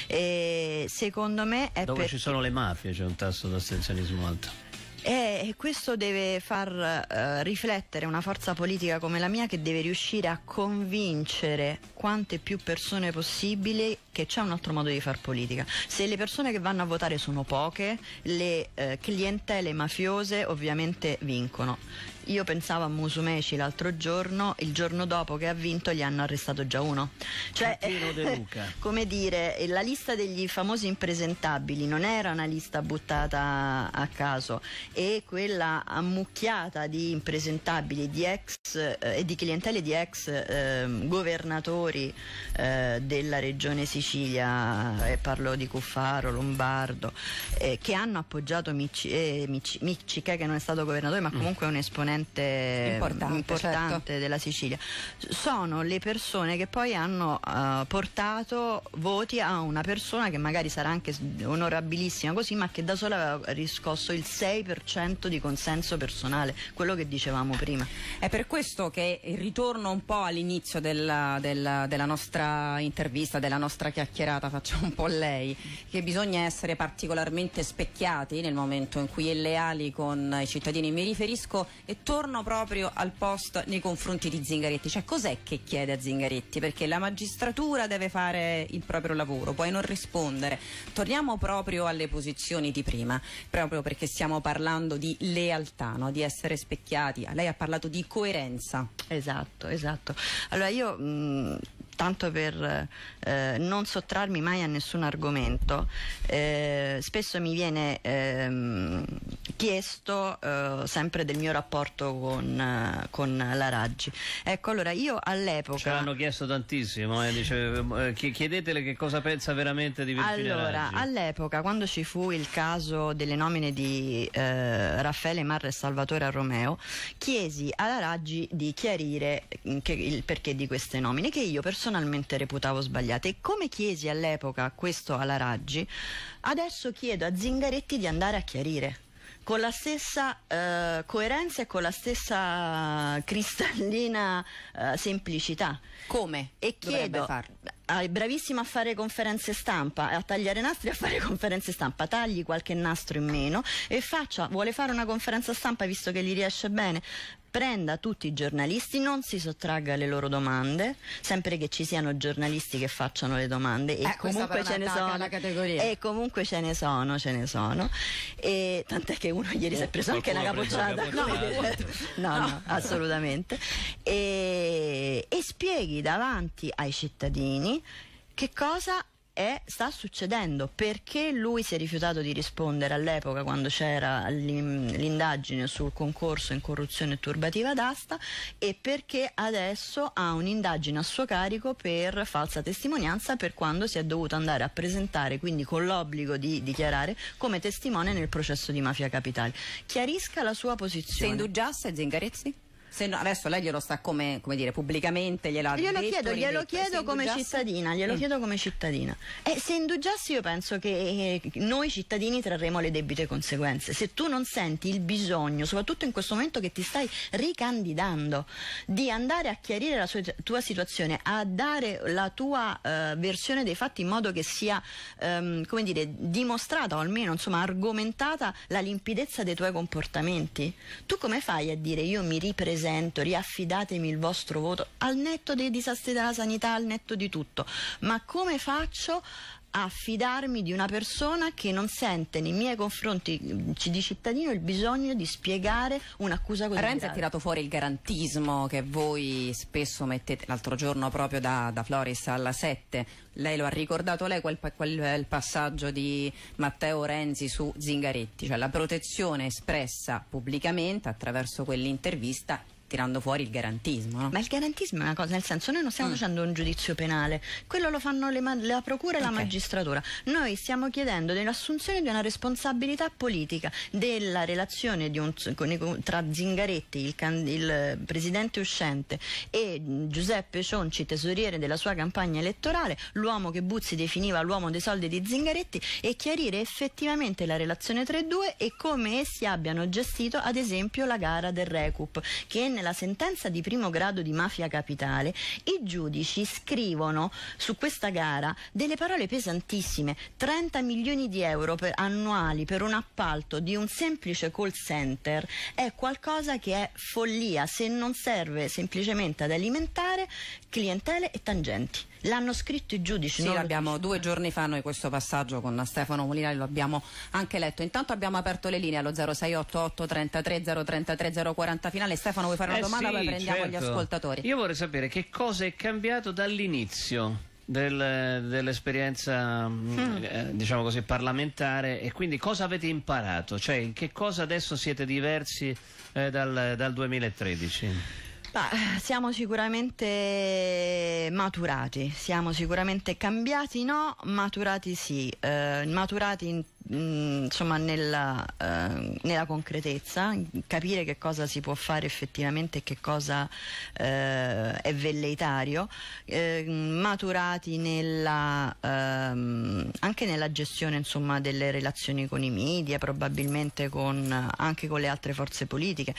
E secondo me è Dove per... ci sono le mafie c'è un tasso di astensionismo alto. E questo deve far uh, riflettere una forza politica come la mia che deve riuscire a convincere quante più persone possibili che c'è un altro modo di far politica. Se le persone che vanno a votare sono poche, le eh, clientele mafiose ovviamente vincono. Io pensavo a Musumeci l'altro giorno, il giorno dopo che ha vinto gli hanno arrestato già uno. Cioè, eh, come dire, eh, la lista degli famosi impresentabili non era una lista buttata a caso e quella ammucchiata di impresentabili di ex, eh, e di clientele di ex ehm, governatori eh, della regione siciliana Sicilia, eh, parlo di Cuffaro, Lombardo, eh, che hanno appoggiato Micci, eh, Micci, Micci, che non è stato governatore ma mm. comunque è un esponente importante, certo. importante certo. della Sicilia, sono le persone che poi hanno eh, portato voti a una persona che magari sarà anche onorabilissima così ma che da sola aveva riscosso il 6% di consenso personale, quello che dicevamo prima. È per questo che ritorno un po' all'inizio della, della, della nostra intervista, della nostra chiacchierata faccia un po' lei, che bisogna essere particolarmente specchiati nel momento in cui è leali con i cittadini. Mi riferisco e torno proprio al post nei confronti di Zingaretti, cioè cos'è che chiede a Zingaretti? Perché la magistratura deve fare il proprio lavoro, puoi non rispondere. Torniamo proprio alle posizioni di prima, proprio perché stiamo parlando di lealtà, no? di essere specchiati. Lei ha parlato di coerenza. Esatto, esatto. Allora io mh, mm, tanto per eh, non sottrarmi mai a nessun argomento, eh, spesso mi viene ehm, chiesto eh, sempre del mio rapporto con, eh, con, la Raggi. Ecco, allora io all'epoca... Ce l'hanno chiesto tantissimo, eh, dice, eh, chiedetele che cosa pensa veramente di Virginia Allora, Raggi. all'epoca, quando ci fu il caso delle nomine di Raffaele Marra e Salvatore Romeo, chiesi alla Raggi di chiarire mm, che, il perché di queste nomine, che io personalmente personalmente reputavo sbagliate e come chiesi all'epoca questo alla Raggi, adesso chiedo a Zingaretti di andare a chiarire con la stessa eh, coerenza e con la stessa cristallina eh, semplicità. Come? E chiedo è bravissima a fare conferenze stampa, a tagliare nastri a fare conferenze stampa, tagli qualche nastro in meno e faccia, vuole fare una conferenza stampa visto che gli riesce bene, prenda tutti i giornalisti, non si sottragga alle loro domande, sempre che ci siano giornalisti che facciano le domande e eh, comunque ce ne sono e comunque ce ne sono, ce ne sono. E tant'è che uno ieri si è preso anche una capocciata. No, certo. no, no, assolutamente. E, e spieghi davanti ai cittadini che cosa è, sta succedendo. Perché lui si è rifiutato di rispondere all'epoca quando c'era l'indagine sul concorso in corruzione turbativa d'asta e perché adesso ha un'indagine a suo carico per falsa testimonianza per quando si è dovuto andare a presentare, quindi con l'obbligo di dichiarare come testimone nel processo di mafia capitale. Chiarisca la sua posizione. Se indugiasse Zingarezzi? No, adesso lei glielo sta come, come dire, pubblicamente, glielo ha glielo detto, Chiedo, glielo chiedo come cittadina, glielo mm. chiedo come cittadina. E eh, se indugiassi io penso che eh, noi cittadini trarremo le debite conseguenze. Se tu non senti il bisogno, soprattutto in questo momento che ti stai ricandidando, di andare a chiarire la tua situazione, a dare la tua eh, versione dei fatti in modo che sia, ehm, come dire, dimostrata o almeno insomma argomentata la limpidezza dei tuoi comportamenti, tu come fai a dire io mi ripresento presento, riaffidatemi il vostro voto, al netto dei disastri della sanità, al netto di tutto. Ma come faccio affidarmi di una persona che non sente nei miei confronti di cittadino il bisogno di spiegare un'accusa così Renzi ha tirato fuori il garantismo che voi spesso mettete l'altro giorno proprio da, da Floris alla 7 lei lo ha ricordato lei quel, quel passaggio di Matteo Renzi su Zingaretti cioè la protezione espressa pubblicamente attraverso quell'intervista tirando fuori il garantismo. No? Ma il garantismo è una cosa, nel senso noi non stiamo mm. facendo un giudizio penale, quello lo fanno ma- la procura e okay. la magistratura. Noi stiamo chiedendo dell'assunzione di una responsabilità politica della relazione un, tra Zingaretti, il, can- il, presidente uscente, e Giuseppe Cionci, tesoriere della sua campagna elettorale, l'uomo che Buzzi definiva l'uomo dei soldi di Zingaretti, e chiarire effettivamente la relazione tra i due e come essi abbiano gestito ad esempio la gara del Recup, che nel nella sentenza di primo grado di Mafia Capitale i giudici scrivono su questa gara delle parole pesantissime, 30 milioni di euro per, annuali per un appalto di un semplice call center è qualcosa che è follia se non serve semplicemente ad alimentare clientele e tangenti. L'hanno scritto i giudici. Sì, no? due giorni fa noi questo passaggio con Stefano Molinari, lo abbiamo anche letto. Intanto abbiamo aperto le linee allo 0688 33 033 040 finale. Stefano vuoi fare una eh domanda? Sì, poi prendiamo certo. gli ascoltatori. Io vorrei sapere che cosa è cambiato dall'inizio. Del, dell'esperienza mm, mm. eh, diciamo così parlamentare e quindi cosa avete imparato cioè in che cosa adesso siete diversi eh, dal, dal 2013 Beh, siamo sicuramente maturati, siamo sicuramente cambiati no, maturati sì, eh, maturati in Mm, insomma, nella, eh, nella, concretezza, capire che cosa si può fare effettivamente e che cosa eh, è velleitario, eh, maturati nella, ehm, anche nella gestione insomma, delle relazioni con i media, probabilmente con, anche con le altre forze politiche.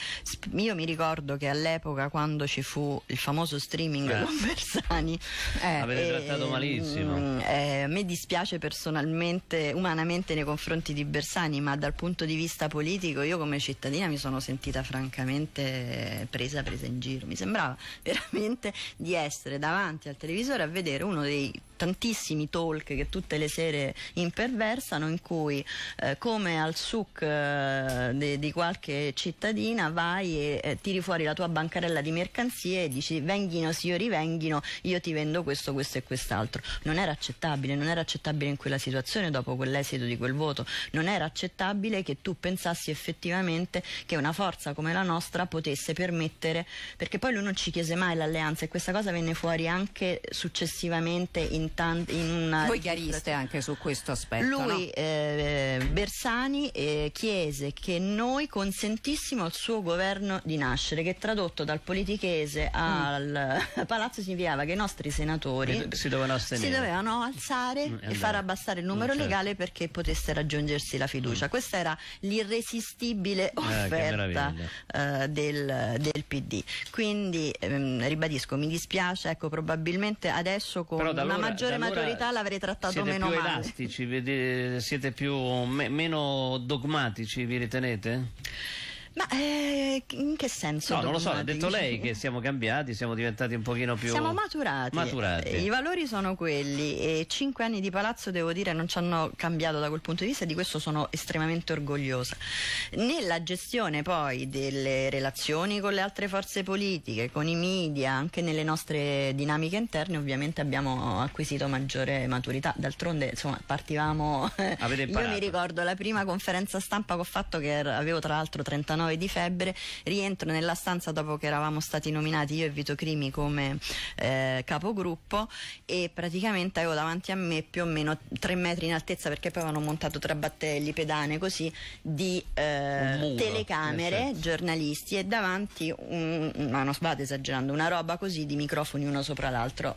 Io mi ricordo che all'epoca quando ci fu il famoso streaming eh. con Bersani, avete trattato eh, malissimo. Mm, eh, mi dispiace personalmente, umanamente nei confronti confronti di Bersani, ma dal punto di vista politico io come cittadina mi sono sentita francamente presa, presa in giro. Mi sembrava veramente di essere davanti al televisore a vedere uno dei tantissimi talk che tutte le sere imperversano in cui eh, come al souk eh, di, di, qualche cittadina vai e eh, tiri fuori la tua bancarella di mercanzie e dici venghino signori venghino io ti vendo questo questo e quest'altro non era accettabile non era accettabile in quella situazione dopo quell'esito di quel voto non era accettabile che tu pensassi effettivamente che una forza come la nostra potesse permettere perché poi lui non ci chiese mai l'alleanza e questa cosa venne fuori anche successivamente in in, in una... Voi chiariste anche su questo aspetto, Lui, no? eh, Bersani, eh, chiese che noi consentissimo al suo governo di nascere, che tradotto dal politichese mm. al mm. palazzo significava che i nostri senatori si dovevano, si dovevano alzare mm, e andare. far abbassare il mm, numero mm, certo. legale perché potesse raggiungersi la fiducia. Mm. Questa era l'irresistibile eh, offerta eh, del, del, PD. Quindi ehm, ribadisco, mi dispiace, ecco, probabilmente adesso con una allora, maggiore allora maturità l'avrei trattato meno male. Siete più elastici, siete più, me, meno dogmatici, vi ritenete? Ma eh, in che senso? No, non lo so, ha detto lei che siamo cambiati, siamo diventati un pochino più... Siamo maturati. maturati. I valori sono quelli e cinque anni di palazzo, devo dire, non ci hanno cambiato da quel punto di vista e di questo sono estremamente orgogliosa. Nella gestione poi delle relazioni con le altre forze politiche, con i media, anche nelle nostre dinamiche interne, ovviamente abbiamo acquisito maggiore maturità. D'altronde, insomma, partivamo... Avete Io mi ricordo la prima conferenza stampa che ho fatto che avevo tra l'altro 39 19 di febbre, rientro nella stanza dopo che eravamo stati nominati io e Vito Crimi come eh, capogruppo e praticamente avevo davanti a me più o meno 3 metri in altezza perché poi avevano montato tre battelli, pedane così, di eh, muro, eh, telecamere, certo. giornalisti e davanti, un, ma non sbaglio esagerando, una roba così di microfoni uno sopra l'altro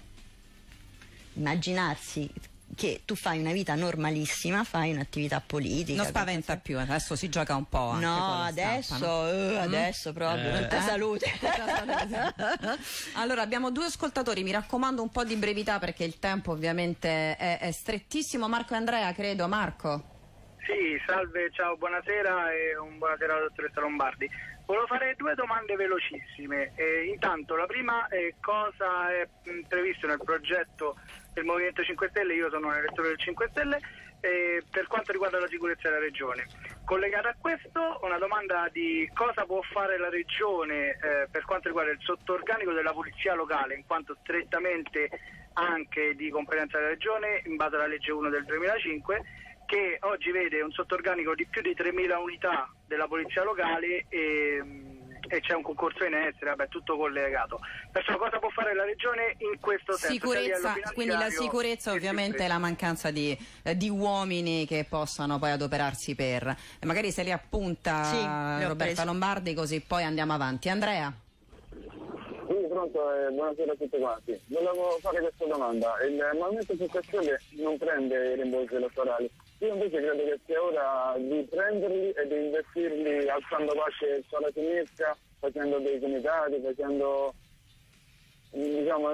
immaginarsi che tu fai una vita normalissima, fai un'attività politica. Non spaventa perché... più, adesso si gioca un po'. no, adesso, stampa, no? Uh, adesso proprio. Eh. Tutta salute. salute. allora, abbiamo due ascoltatori, mi raccomando un po' di brevità perché il tempo ovviamente è, è strettissimo. Marco e Andrea, credo. Marco. Sì, salve, ciao, buonasera e un buonasera alla dottoressa Lombardi. Volevo fare due domande velocissime. Eh, intanto, la prima è cosa è mm, previsto nel progetto del Movimento 5 Stelle, io sono un elettore del 5 Stelle, eh, per quanto riguarda la sicurezza della Regione. Collegata a questo, una domanda di cosa può fare la Regione eh, per quanto riguarda il sottorganico della Polizia Locale, in quanto strettamente anche di competenza della Regione, in base alla legge 1 del 2005, che oggi vede un sottorganico di più di 3.000 unità della Polizia Locale. E, e c'è un concorso in essere, vabbè, tutto collegato. Perciò cosa può fare la regione in questo senso? Cioè sicurezza, quindi la sicurezza ovviamente è la mancanza di, eh, di, uomini che possano poi adoperarsi per. magari se li appunta sì, Roberta Lombardi così poi andiamo avanti. Andrea? Sì, pronto, eh, buonasera a tutti quanti. Volevo fare questa domanda. Il movimento 5 Stelle non prende i rimborsi elettorali io invece credo che sia ora di prenderli e di investirli alzando pace sulla sinistra, facendo dei comitati, facendo diciamo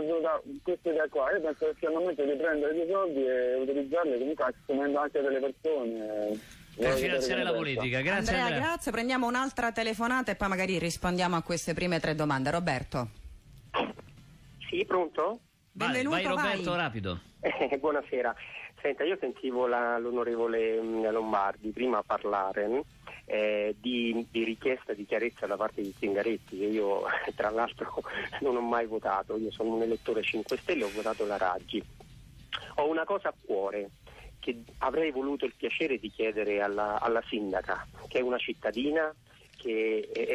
questa idea qua. Io penso che sia il momento di prendere dei soldi e utilizzarli comunque assumendo anche delle persone per finanziare la politica. Grazie Andrea, Andrea, grazie. Prendiamo un'altra telefonata e poi magari rispondiamo a queste prime tre domande. Roberto. Sì, pronto? Benvenuto, vai, vai Roberto, vai. rapido. Eh, buonasera. Senta, io sentivo la, l'onorevole mm, Lombardi prima parlare mm, eh, di, di, richiesta di chiarezza da parte di Zingaretti, che io tra l'altro non ho mai votato, io sono un elettore 5 Stelle, ho votato la Raggi. Ho una cosa a cuore che avrei voluto il piacere di chiedere alla, alla sindaca, che è una cittadina,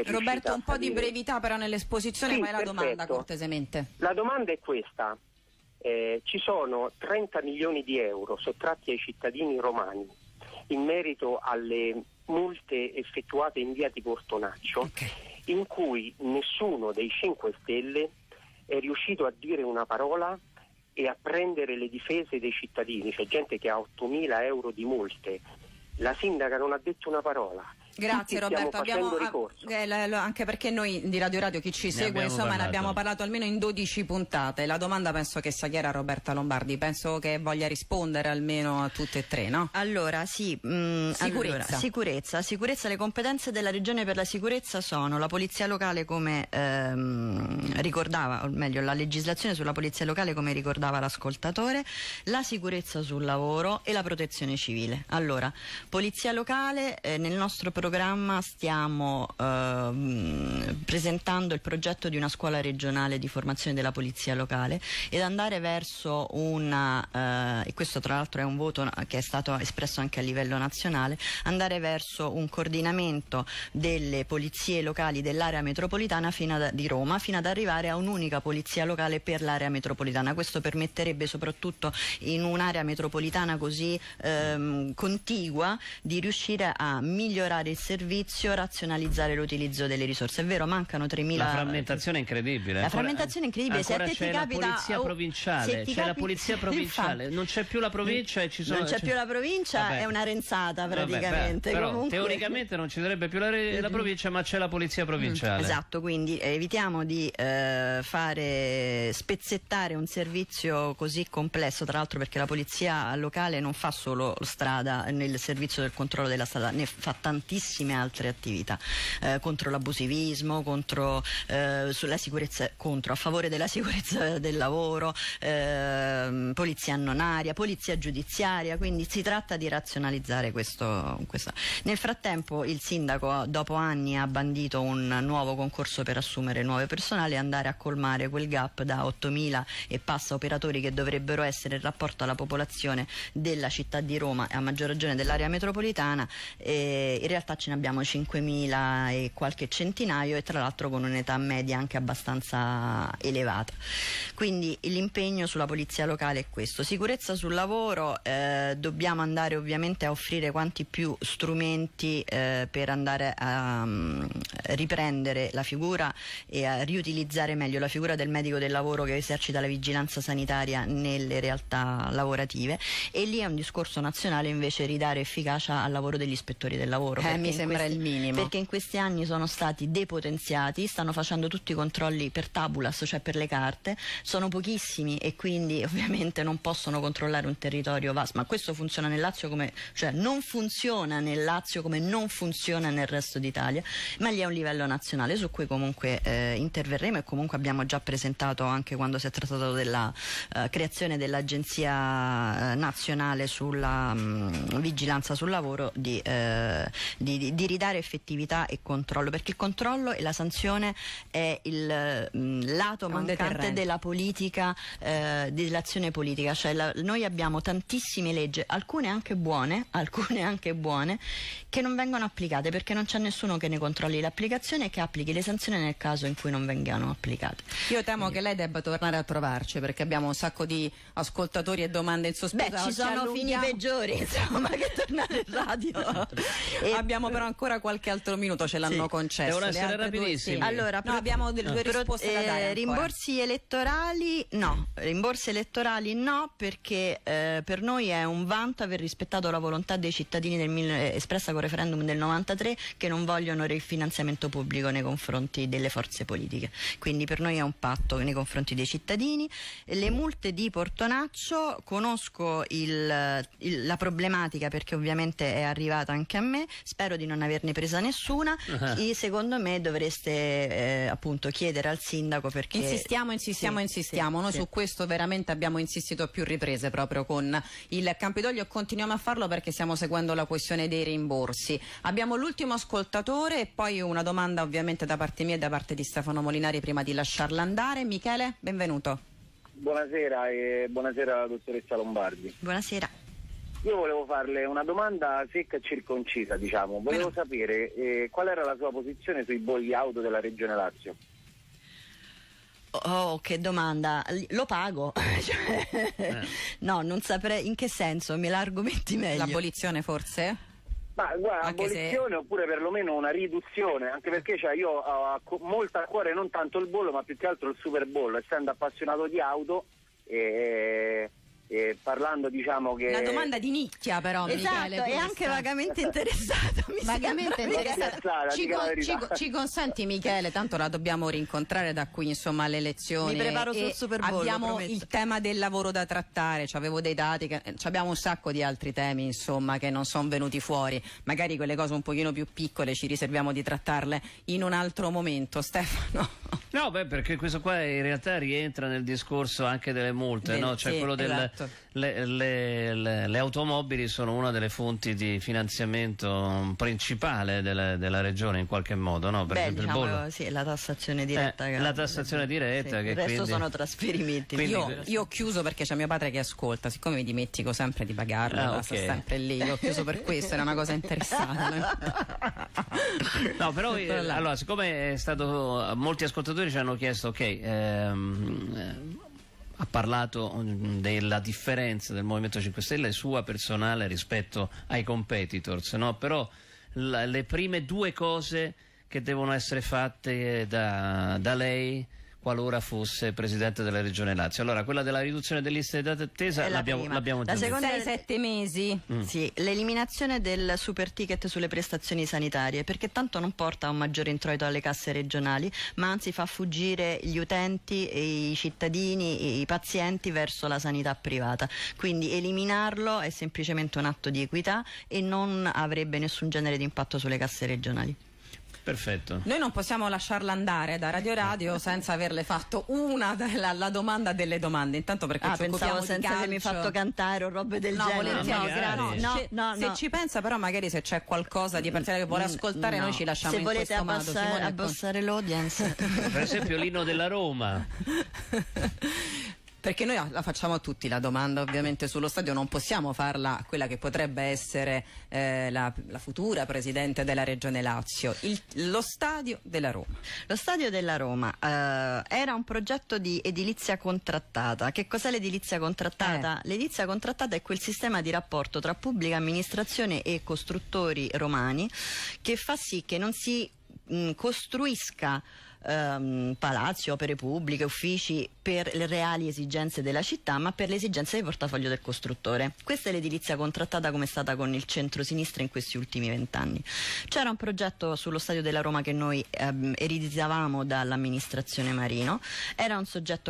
Roberto, un po' di brevità però nell'esposizione, sì, ma è la perfetto. domanda cortesemente. La domanda è questa eh, ci sono 30 milioni di euro sottratti ai cittadini romani in merito alle multe effettuate in via di Portonaccio, okay. in cui nessuno dei 5 Stelle è riuscito a dire una parola e a prendere le difese dei cittadini, c'è gente che ha 8 mila euro di multe, la sindaca non ha detto una parola, Grazie Roberto, abbiamo, eh, eh, anche perché noi di Radio Radio chi ci segue abbiamo insomma, ne abbiamo parlato almeno in 12 puntate, la domanda penso che sia chiara a Roberta Lombardi, penso che voglia rispondere almeno a tutte e tre, no? Allora sì, mh, mm, sicurezza. Allora, sicurezza, sicurezza, le competenze della Regione per la sicurezza sono la Polizia Locale come ehm, ricordava, o meglio la legislazione sulla Polizia Locale come ricordava l'ascoltatore, la sicurezza sul lavoro e la protezione civile. Allora, Polizia Locale eh, nel nostro programma programma stiamo eh, presentando il progetto di una scuola regionale di formazione della polizia locale ed andare verso una, eh, e questo tra l'altro è un voto che è stato espresso anche a livello nazionale, andare verso un coordinamento delle polizie locali dell'area metropolitana ad, di Roma fino ad arrivare a un'unica polizia locale per l'area metropolitana. Questo permetterebbe soprattutto in un'area metropolitana così ehm, contigua di riuscire a migliorare il il servizio, razionalizzare l'utilizzo delle risorse. È vero, mancano 3.000... La frammentazione è incredibile. La frammentazione è incredibile. Ancora se c'è la capita, polizia provinciale, c'è la polizia provinciale, non c'è più la provincia e ci sono... Non c'è più la provincia, vabbè. è una renzata praticamente. Vabbè, però, Comunque... Teoricamente non ci sarebbe più la, la provincia, ma c'è la polizia mm, provinciale. Esatto, quindi eh, evitiamo di eh, fare spezzettare un servizio così complesso, tra l'altro perché la polizia locale non fa solo strada nel servizio del controllo della strada, ne fa tantissimo tantissime altre attività eh, contro l'abusivismo, contro, eh, contro, a favore della sicurezza del lavoro, eh, polizia aria, polizia giudiziaria, quindi si tratta di razionalizzare questo, questo. Nel frattempo il sindaco dopo anni ha bandito un nuovo concorso per assumere nuove personale e andare a colmare quel gap da 8.000 e passa operatori che dovrebbero essere in rapporto alla popolazione della città di Roma e a maggior ragione dell'area metropolitana. in realtà realtà ce ne abbiamo 5.000 e qualche centinaio e tra l'altro con un'età media anche abbastanza elevata. Quindi l'impegno sulla polizia locale è questo. Sicurezza sul lavoro, eh, dobbiamo andare ovviamente a offrire quanti più strumenti eh, per andare a um, riprendere la figura e a riutilizzare meglio la figura del medico del lavoro che esercita la vigilanza sanitaria nelle realtà lavorative e lì è un discorso nazionale invece ridare efficacia al lavoro degli ispettori del lavoro. Eh, perché mi sembra questi, il minimo. Perché in questi anni sono stati depotenziati, stanno facendo tutti i controlli per tabulas, cioè per le carte, sono pochissimi e quindi ovviamente non possono controllare un territorio vasto, ma questo funziona nel Lazio come, cioè non funziona nel Lazio come non funziona nel resto d'Italia, ma lì è un livello nazionale su cui comunque eh, interverremo e comunque abbiamo già presentato anche quando si è trattato della eh, creazione dell'Agenzia eh, nazionale sulla mh, mm, vigilanza sul lavoro di, di eh, di, di, ridare effettività e controllo, perché il controllo e la sanzione è il mh, mm, lato mancante della politica, eh, dell'azione politica, cioè la, noi abbiamo tantissime leggi, alcune anche buone, alcune anche buone, che non vengono applicate perché non c'è nessuno che ne controlli l'applicazione e che applichi le sanzioni nel caso in cui non vengano applicate. Io temo Quindi. che lei debba tornare a trovarci perché abbiamo un sacco di ascoltatori e domande in sospeso. Beh, ci sono fini peggiori, insomma, che tornare in radio. e abbiamo abbiamo eh. però ancora qualche altro minuto, ce l'hanno sì. concesso. Devono essere rapidissimi. Allora, no, abbiamo delle no. due eh. risposte da dare. Eh, rimborsi elettorali no, rimborsi elettorali no, perché eh, per noi è un vanto aver rispettato la volontà dei cittadini del, eh, espressa con referendum del 93 che non vogliono il finanziamento pubblico nei confronti delle forze politiche. Quindi per noi è un patto nei confronti dei cittadini. Le multe di Portonaccio conosco il, il, la problematica perché ovviamente è arrivata anche a me. Spero spero di non averne presa nessuna uh-huh. secondo me dovreste eh, appunto chiedere al sindaco perché insistiamo insistiamo sì, insistiamo sì, noi sì. su questo veramente abbiamo insistito a più riprese proprio con il Campidoglio e continuiamo a farlo perché stiamo seguendo la questione dei rimborsi abbiamo l'ultimo ascoltatore e poi una domanda ovviamente da parte mia e da parte di Stefano Molinari prima di lasciarla andare Michele benvenuto Buonasera e buonasera dottoressa Lombardi. Buonasera. Io volevo farle una domanda secca e circoncisa, diciamo. Volevo sapere eh, qual era la sua posizione sui bolli auto della Regione Lazio. Oh, che domanda, lo pago. cioè, eh. No, non saprei in che senso, me l'argomenti argomenti meglio. L'abolizione forse? Ma guarda, anche abolizione se... oppure perlomeno una riduzione, anche perché cioè, io ho molto a cuore non tanto il bollo, ma più che altro il Super bollo, essendo appassionato di auto. E eh, eh, parlando diciamo che... Una domanda di nicchia però, esatto, Michele. è anche vagamente interessato vagamente interessata. Cioè, ci, con, ci, ci, consenti Michele, tanto la dobbiamo rincontrare da qui insomma alle lezioni. Mi preparo sul Super Bowl, Abbiamo il tema del lavoro da trattare, cioè, avevo dei dati, che, eh, abbiamo un sacco di altri temi insomma che non sono venuti fuori. Magari quelle cose un pochino più piccole ci riserviamo di trattarle in un altro momento. Stefano. No, beh, perché questo qua in realtà rientra nel discorso anche delle multe, Bene, no? Cioè sì, quello delle esatto. le, le, le, automobili sono una delle fonti di finanziamento principale della, della regione in qualche modo, no? Per beh, esempio diciamo, il bollo. Sì, la tassazione eh, diretta. Eh, la tassazione diretta. Sì. Che il resto quindi... sono trasferimenti. Quindi... Io, io, ho chiuso perché c'è mio padre che ascolta, siccome mi dimentico sempre di pagarla, ah, okay. sta sempre lì, io ho chiuso per questo, era una cosa interessante. no, però allora, siccome è stato molti ascoltatori ascoltatori ci hanno chiesto, ok, ehm, eh, ha parlato mm, della differenza del Movimento 5 Stelle sua personale rispetto ai competitors, no? però la, le prime due cose che devono essere fatte eh, da, da lei qualora fosse Presidente della Regione Lazio. Allora, quella della riduzione delle liste di attesa l'abbiamo, l'abbiamo già La seconda è sette mesi, mm. sì, l'eliminazione del super ticket sulle prestazioni sanitarie, perché tanto non porta a un maggiore introito alle casse regionali, ma anzi fa fuggire gli utenti, i cittadini, i pazienti verso la sanità privata. Quindi eliminarlo è semplicemente un atto di equità e non avrebbe nessun genere di impatto sulle casse regionali. Perfetto. Noi non possiamo lasciarla andare da Radio Radio eh. senza averle fatto una la, la domanda delle domande. Intanto perché ah, ci occupiamo senza di calcio. avermi fatto cantare o robe del no, genere. No, no, cioè, no, no, se, se ci pensa però magari se c'è qualcosa di particolare che vuole mm, ascoltare noi ci lasciamo se in questo abbassare, modo. Se volete abbassare l'audience. per esempio Lino della Roma. Perché noi la facciamo a tutti la domanda ovviamente sullo stadio, non possiamo farla a quella che potrebbe essere eh, la, la, futura Presidente della Regione Lazio, il, lo stadio della Roma. Lo stadio della Roma eh, era un progetto di edilizia contrattata. Che cos'è l'edilizia contrattata? Eh. L'edilizia contrattata è quel sistema di rapporto tra pubblica amministrazione e costruttori romani che fa sì che non si mh, costruisca ehm, palazzi, opere pubbliche, uffici per le reali esigenze della città ma per le esigenze del portafoglio del costruttore. Questa è l'edilizia contrattata come è stata con il centro-sinistra in questi ultimi vent'anni. C'era un progetto sullo stadio della Roma che noi ehm, ereditavamo dall'amministrazione Marino, era un,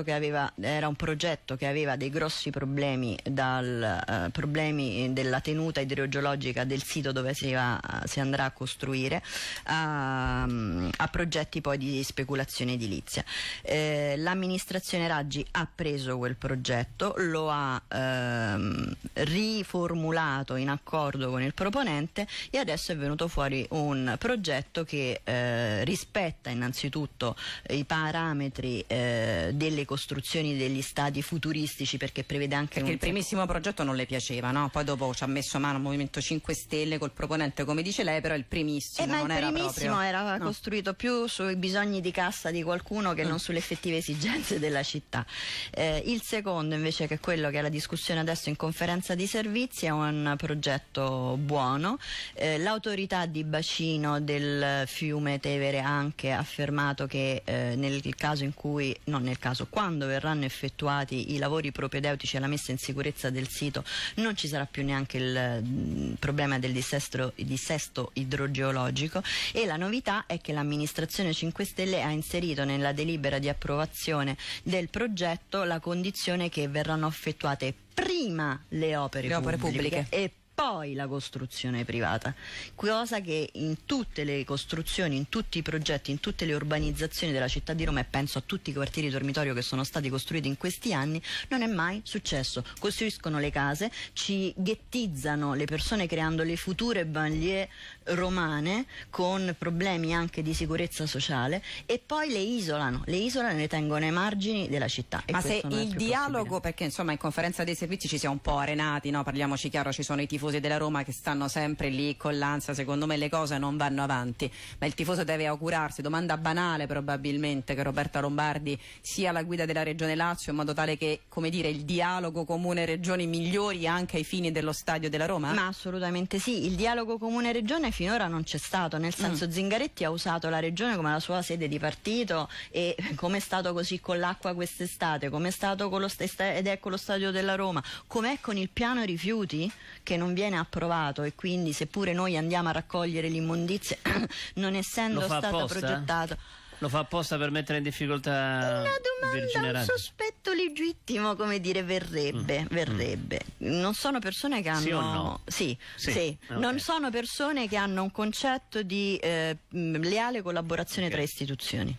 aveva, era un, progetto che aveva dei grossi problemi, dal, eh, problemi della tenuta idrogeologica del sito dove si, va, si andrà a costruire, a, ehm, a progetti poi di speculazione regolazione edilizia. Eh, l'amministrazione Raggi ha preso quel progetto, lo ha ehm, riformulato in accordo con il proponente e adesso è venuto fuori un progetto che eh, rispetta innanzitutto i parametri eh, delle costruzioni degli stati futuristici perché prevede anche perché il primissimo progetto non le piaceva no? poi dopo ci ha messo mano il Movimento 5 Stelle col proponente come dice lei però il primissimo eh, ma il primissimo era, proprio... era no. costruito più sui bisogni di cassa di qualcuno che mm. non sulle effettive esigenze della città. Eh, il secondo invece che è quello che è la discussione adesso in conferenza di servizi è un progetto buono. Eh, l'autorità di bacino del fiume Tevere ha anche affermato che eh, nel caso in cui, non nel caso, quando verranno effettuati i lavori propedeutici alla messa in sicurezza del sito non ci sarà più neanche il mh, mm, problema del dissesto, dissesto idrogeologico e la novità è che l'amministrazione 5 Stelle Stabile ha inserito nella delibera di approvazione del progetto la condizione che verranno effettuate prima le opere, le opere pubbliche, pubbliche poi la costruzione privata, cosa che in tutte le costruzioni, in tutti i progetti, in tutte le urbanizzazioni della città di Roma e penso a tutti i quartieri dormitorio che sono stati costruiti in questi anni, non è mai successo. Costruiscono le case, ci ghettizzano le persone creando le future banlieue romane con problemi anche di sicurezza sociale e poi le isolano, le isolano e le tengono ai margini della città. Ma se il dialogo, possibile. perché insomma in conferenza dei servizi ci siamo un po' arenati, no? parliamoci chiaro, ci sono i tifosi tifosi della Roma che stanno sempre lì con l'ansia, secondo me le cose non vanno avanti, ma il tifoso deve augurarsi, domanda banale probabilmente, che Roberta Lombardi sia la guida della Regione Lazio in modo tale che come dire, il dialogo comune regioni migliori anche ai fini dello stadio della Roma? Ma assolutamente sì, il dialogo comune regione finora non c'è stato, nel mm. senso mm. Zingaretti ha usato la regione come la sua sede di partito e come è stato così con l'acqua quest'estate, come è stato con lo ed è con lo stadio della Roma, com'è con il piano rifiuti che non viene approvato e quindi seppure noi andiamo a raccogliere l'immondizia non essendo stata apposta? progettata lo fa apposta per mettere in difficoltà Una domanda, un sospetto legittimo, come dire, verrebbe, mm. verrebbe. Non sono persone che hanno... Sì, no? sì, sì. sì. Okay. Non sono persone che hanno un concetto di eh, leale collaborazione okay. tra istituzioni.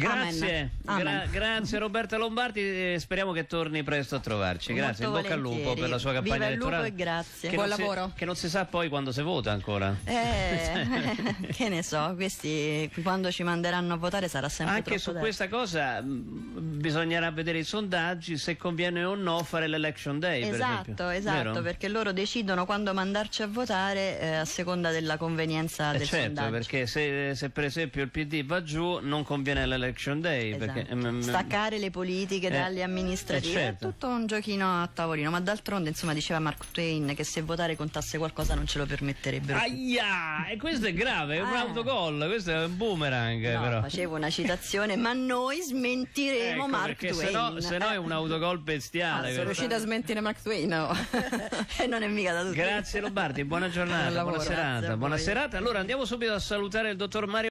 Grazie, Gra grazie Roberta Lombardi, speriamo che torni presto a trovarci. Grazie, Molto in bocca volentieri. al lupo per la sua campagna Viva elettorale. grazie. Che Buon lavoro. Si, che non si sa poi quando si vota ancora. Eh, che ne so, questi quando ci manderanno a votare sarà sempre Anche su tempo. questa cosa mm, bisognerà vedere i sondaggi se conviene o no fare l'election day, Esatto, per esatto, Vero? perché loro decidono quando mandarci a votare eh, a seconda della convenienza eh del certo, sondaggio. perché se, se per esempio il PD va giù non conviene l'election election day. Esatto. Perché, mm, mm, Staccare le politiche eh, dalle amministrative, eh, certo. è tutto un giochino a tavolino, ma d'altronde insomma diceva Mark Twain che se votare contasse qualcosa non ce lo permetterebbero. Aia, e questo è grave, è un ah. autogol, questo è un boomerang. No, però. facevo una citazione, ma noi smentiremo ecco, Mark Twain. Se no, è un autogol bestiale. Ah, sono riuscito a smentire Mark Twain, no. e non è mica da tutti. Grazie Robardi, buona giornata, buona serata, buona serata. Allora andiamo subito a salutare il dottor Mario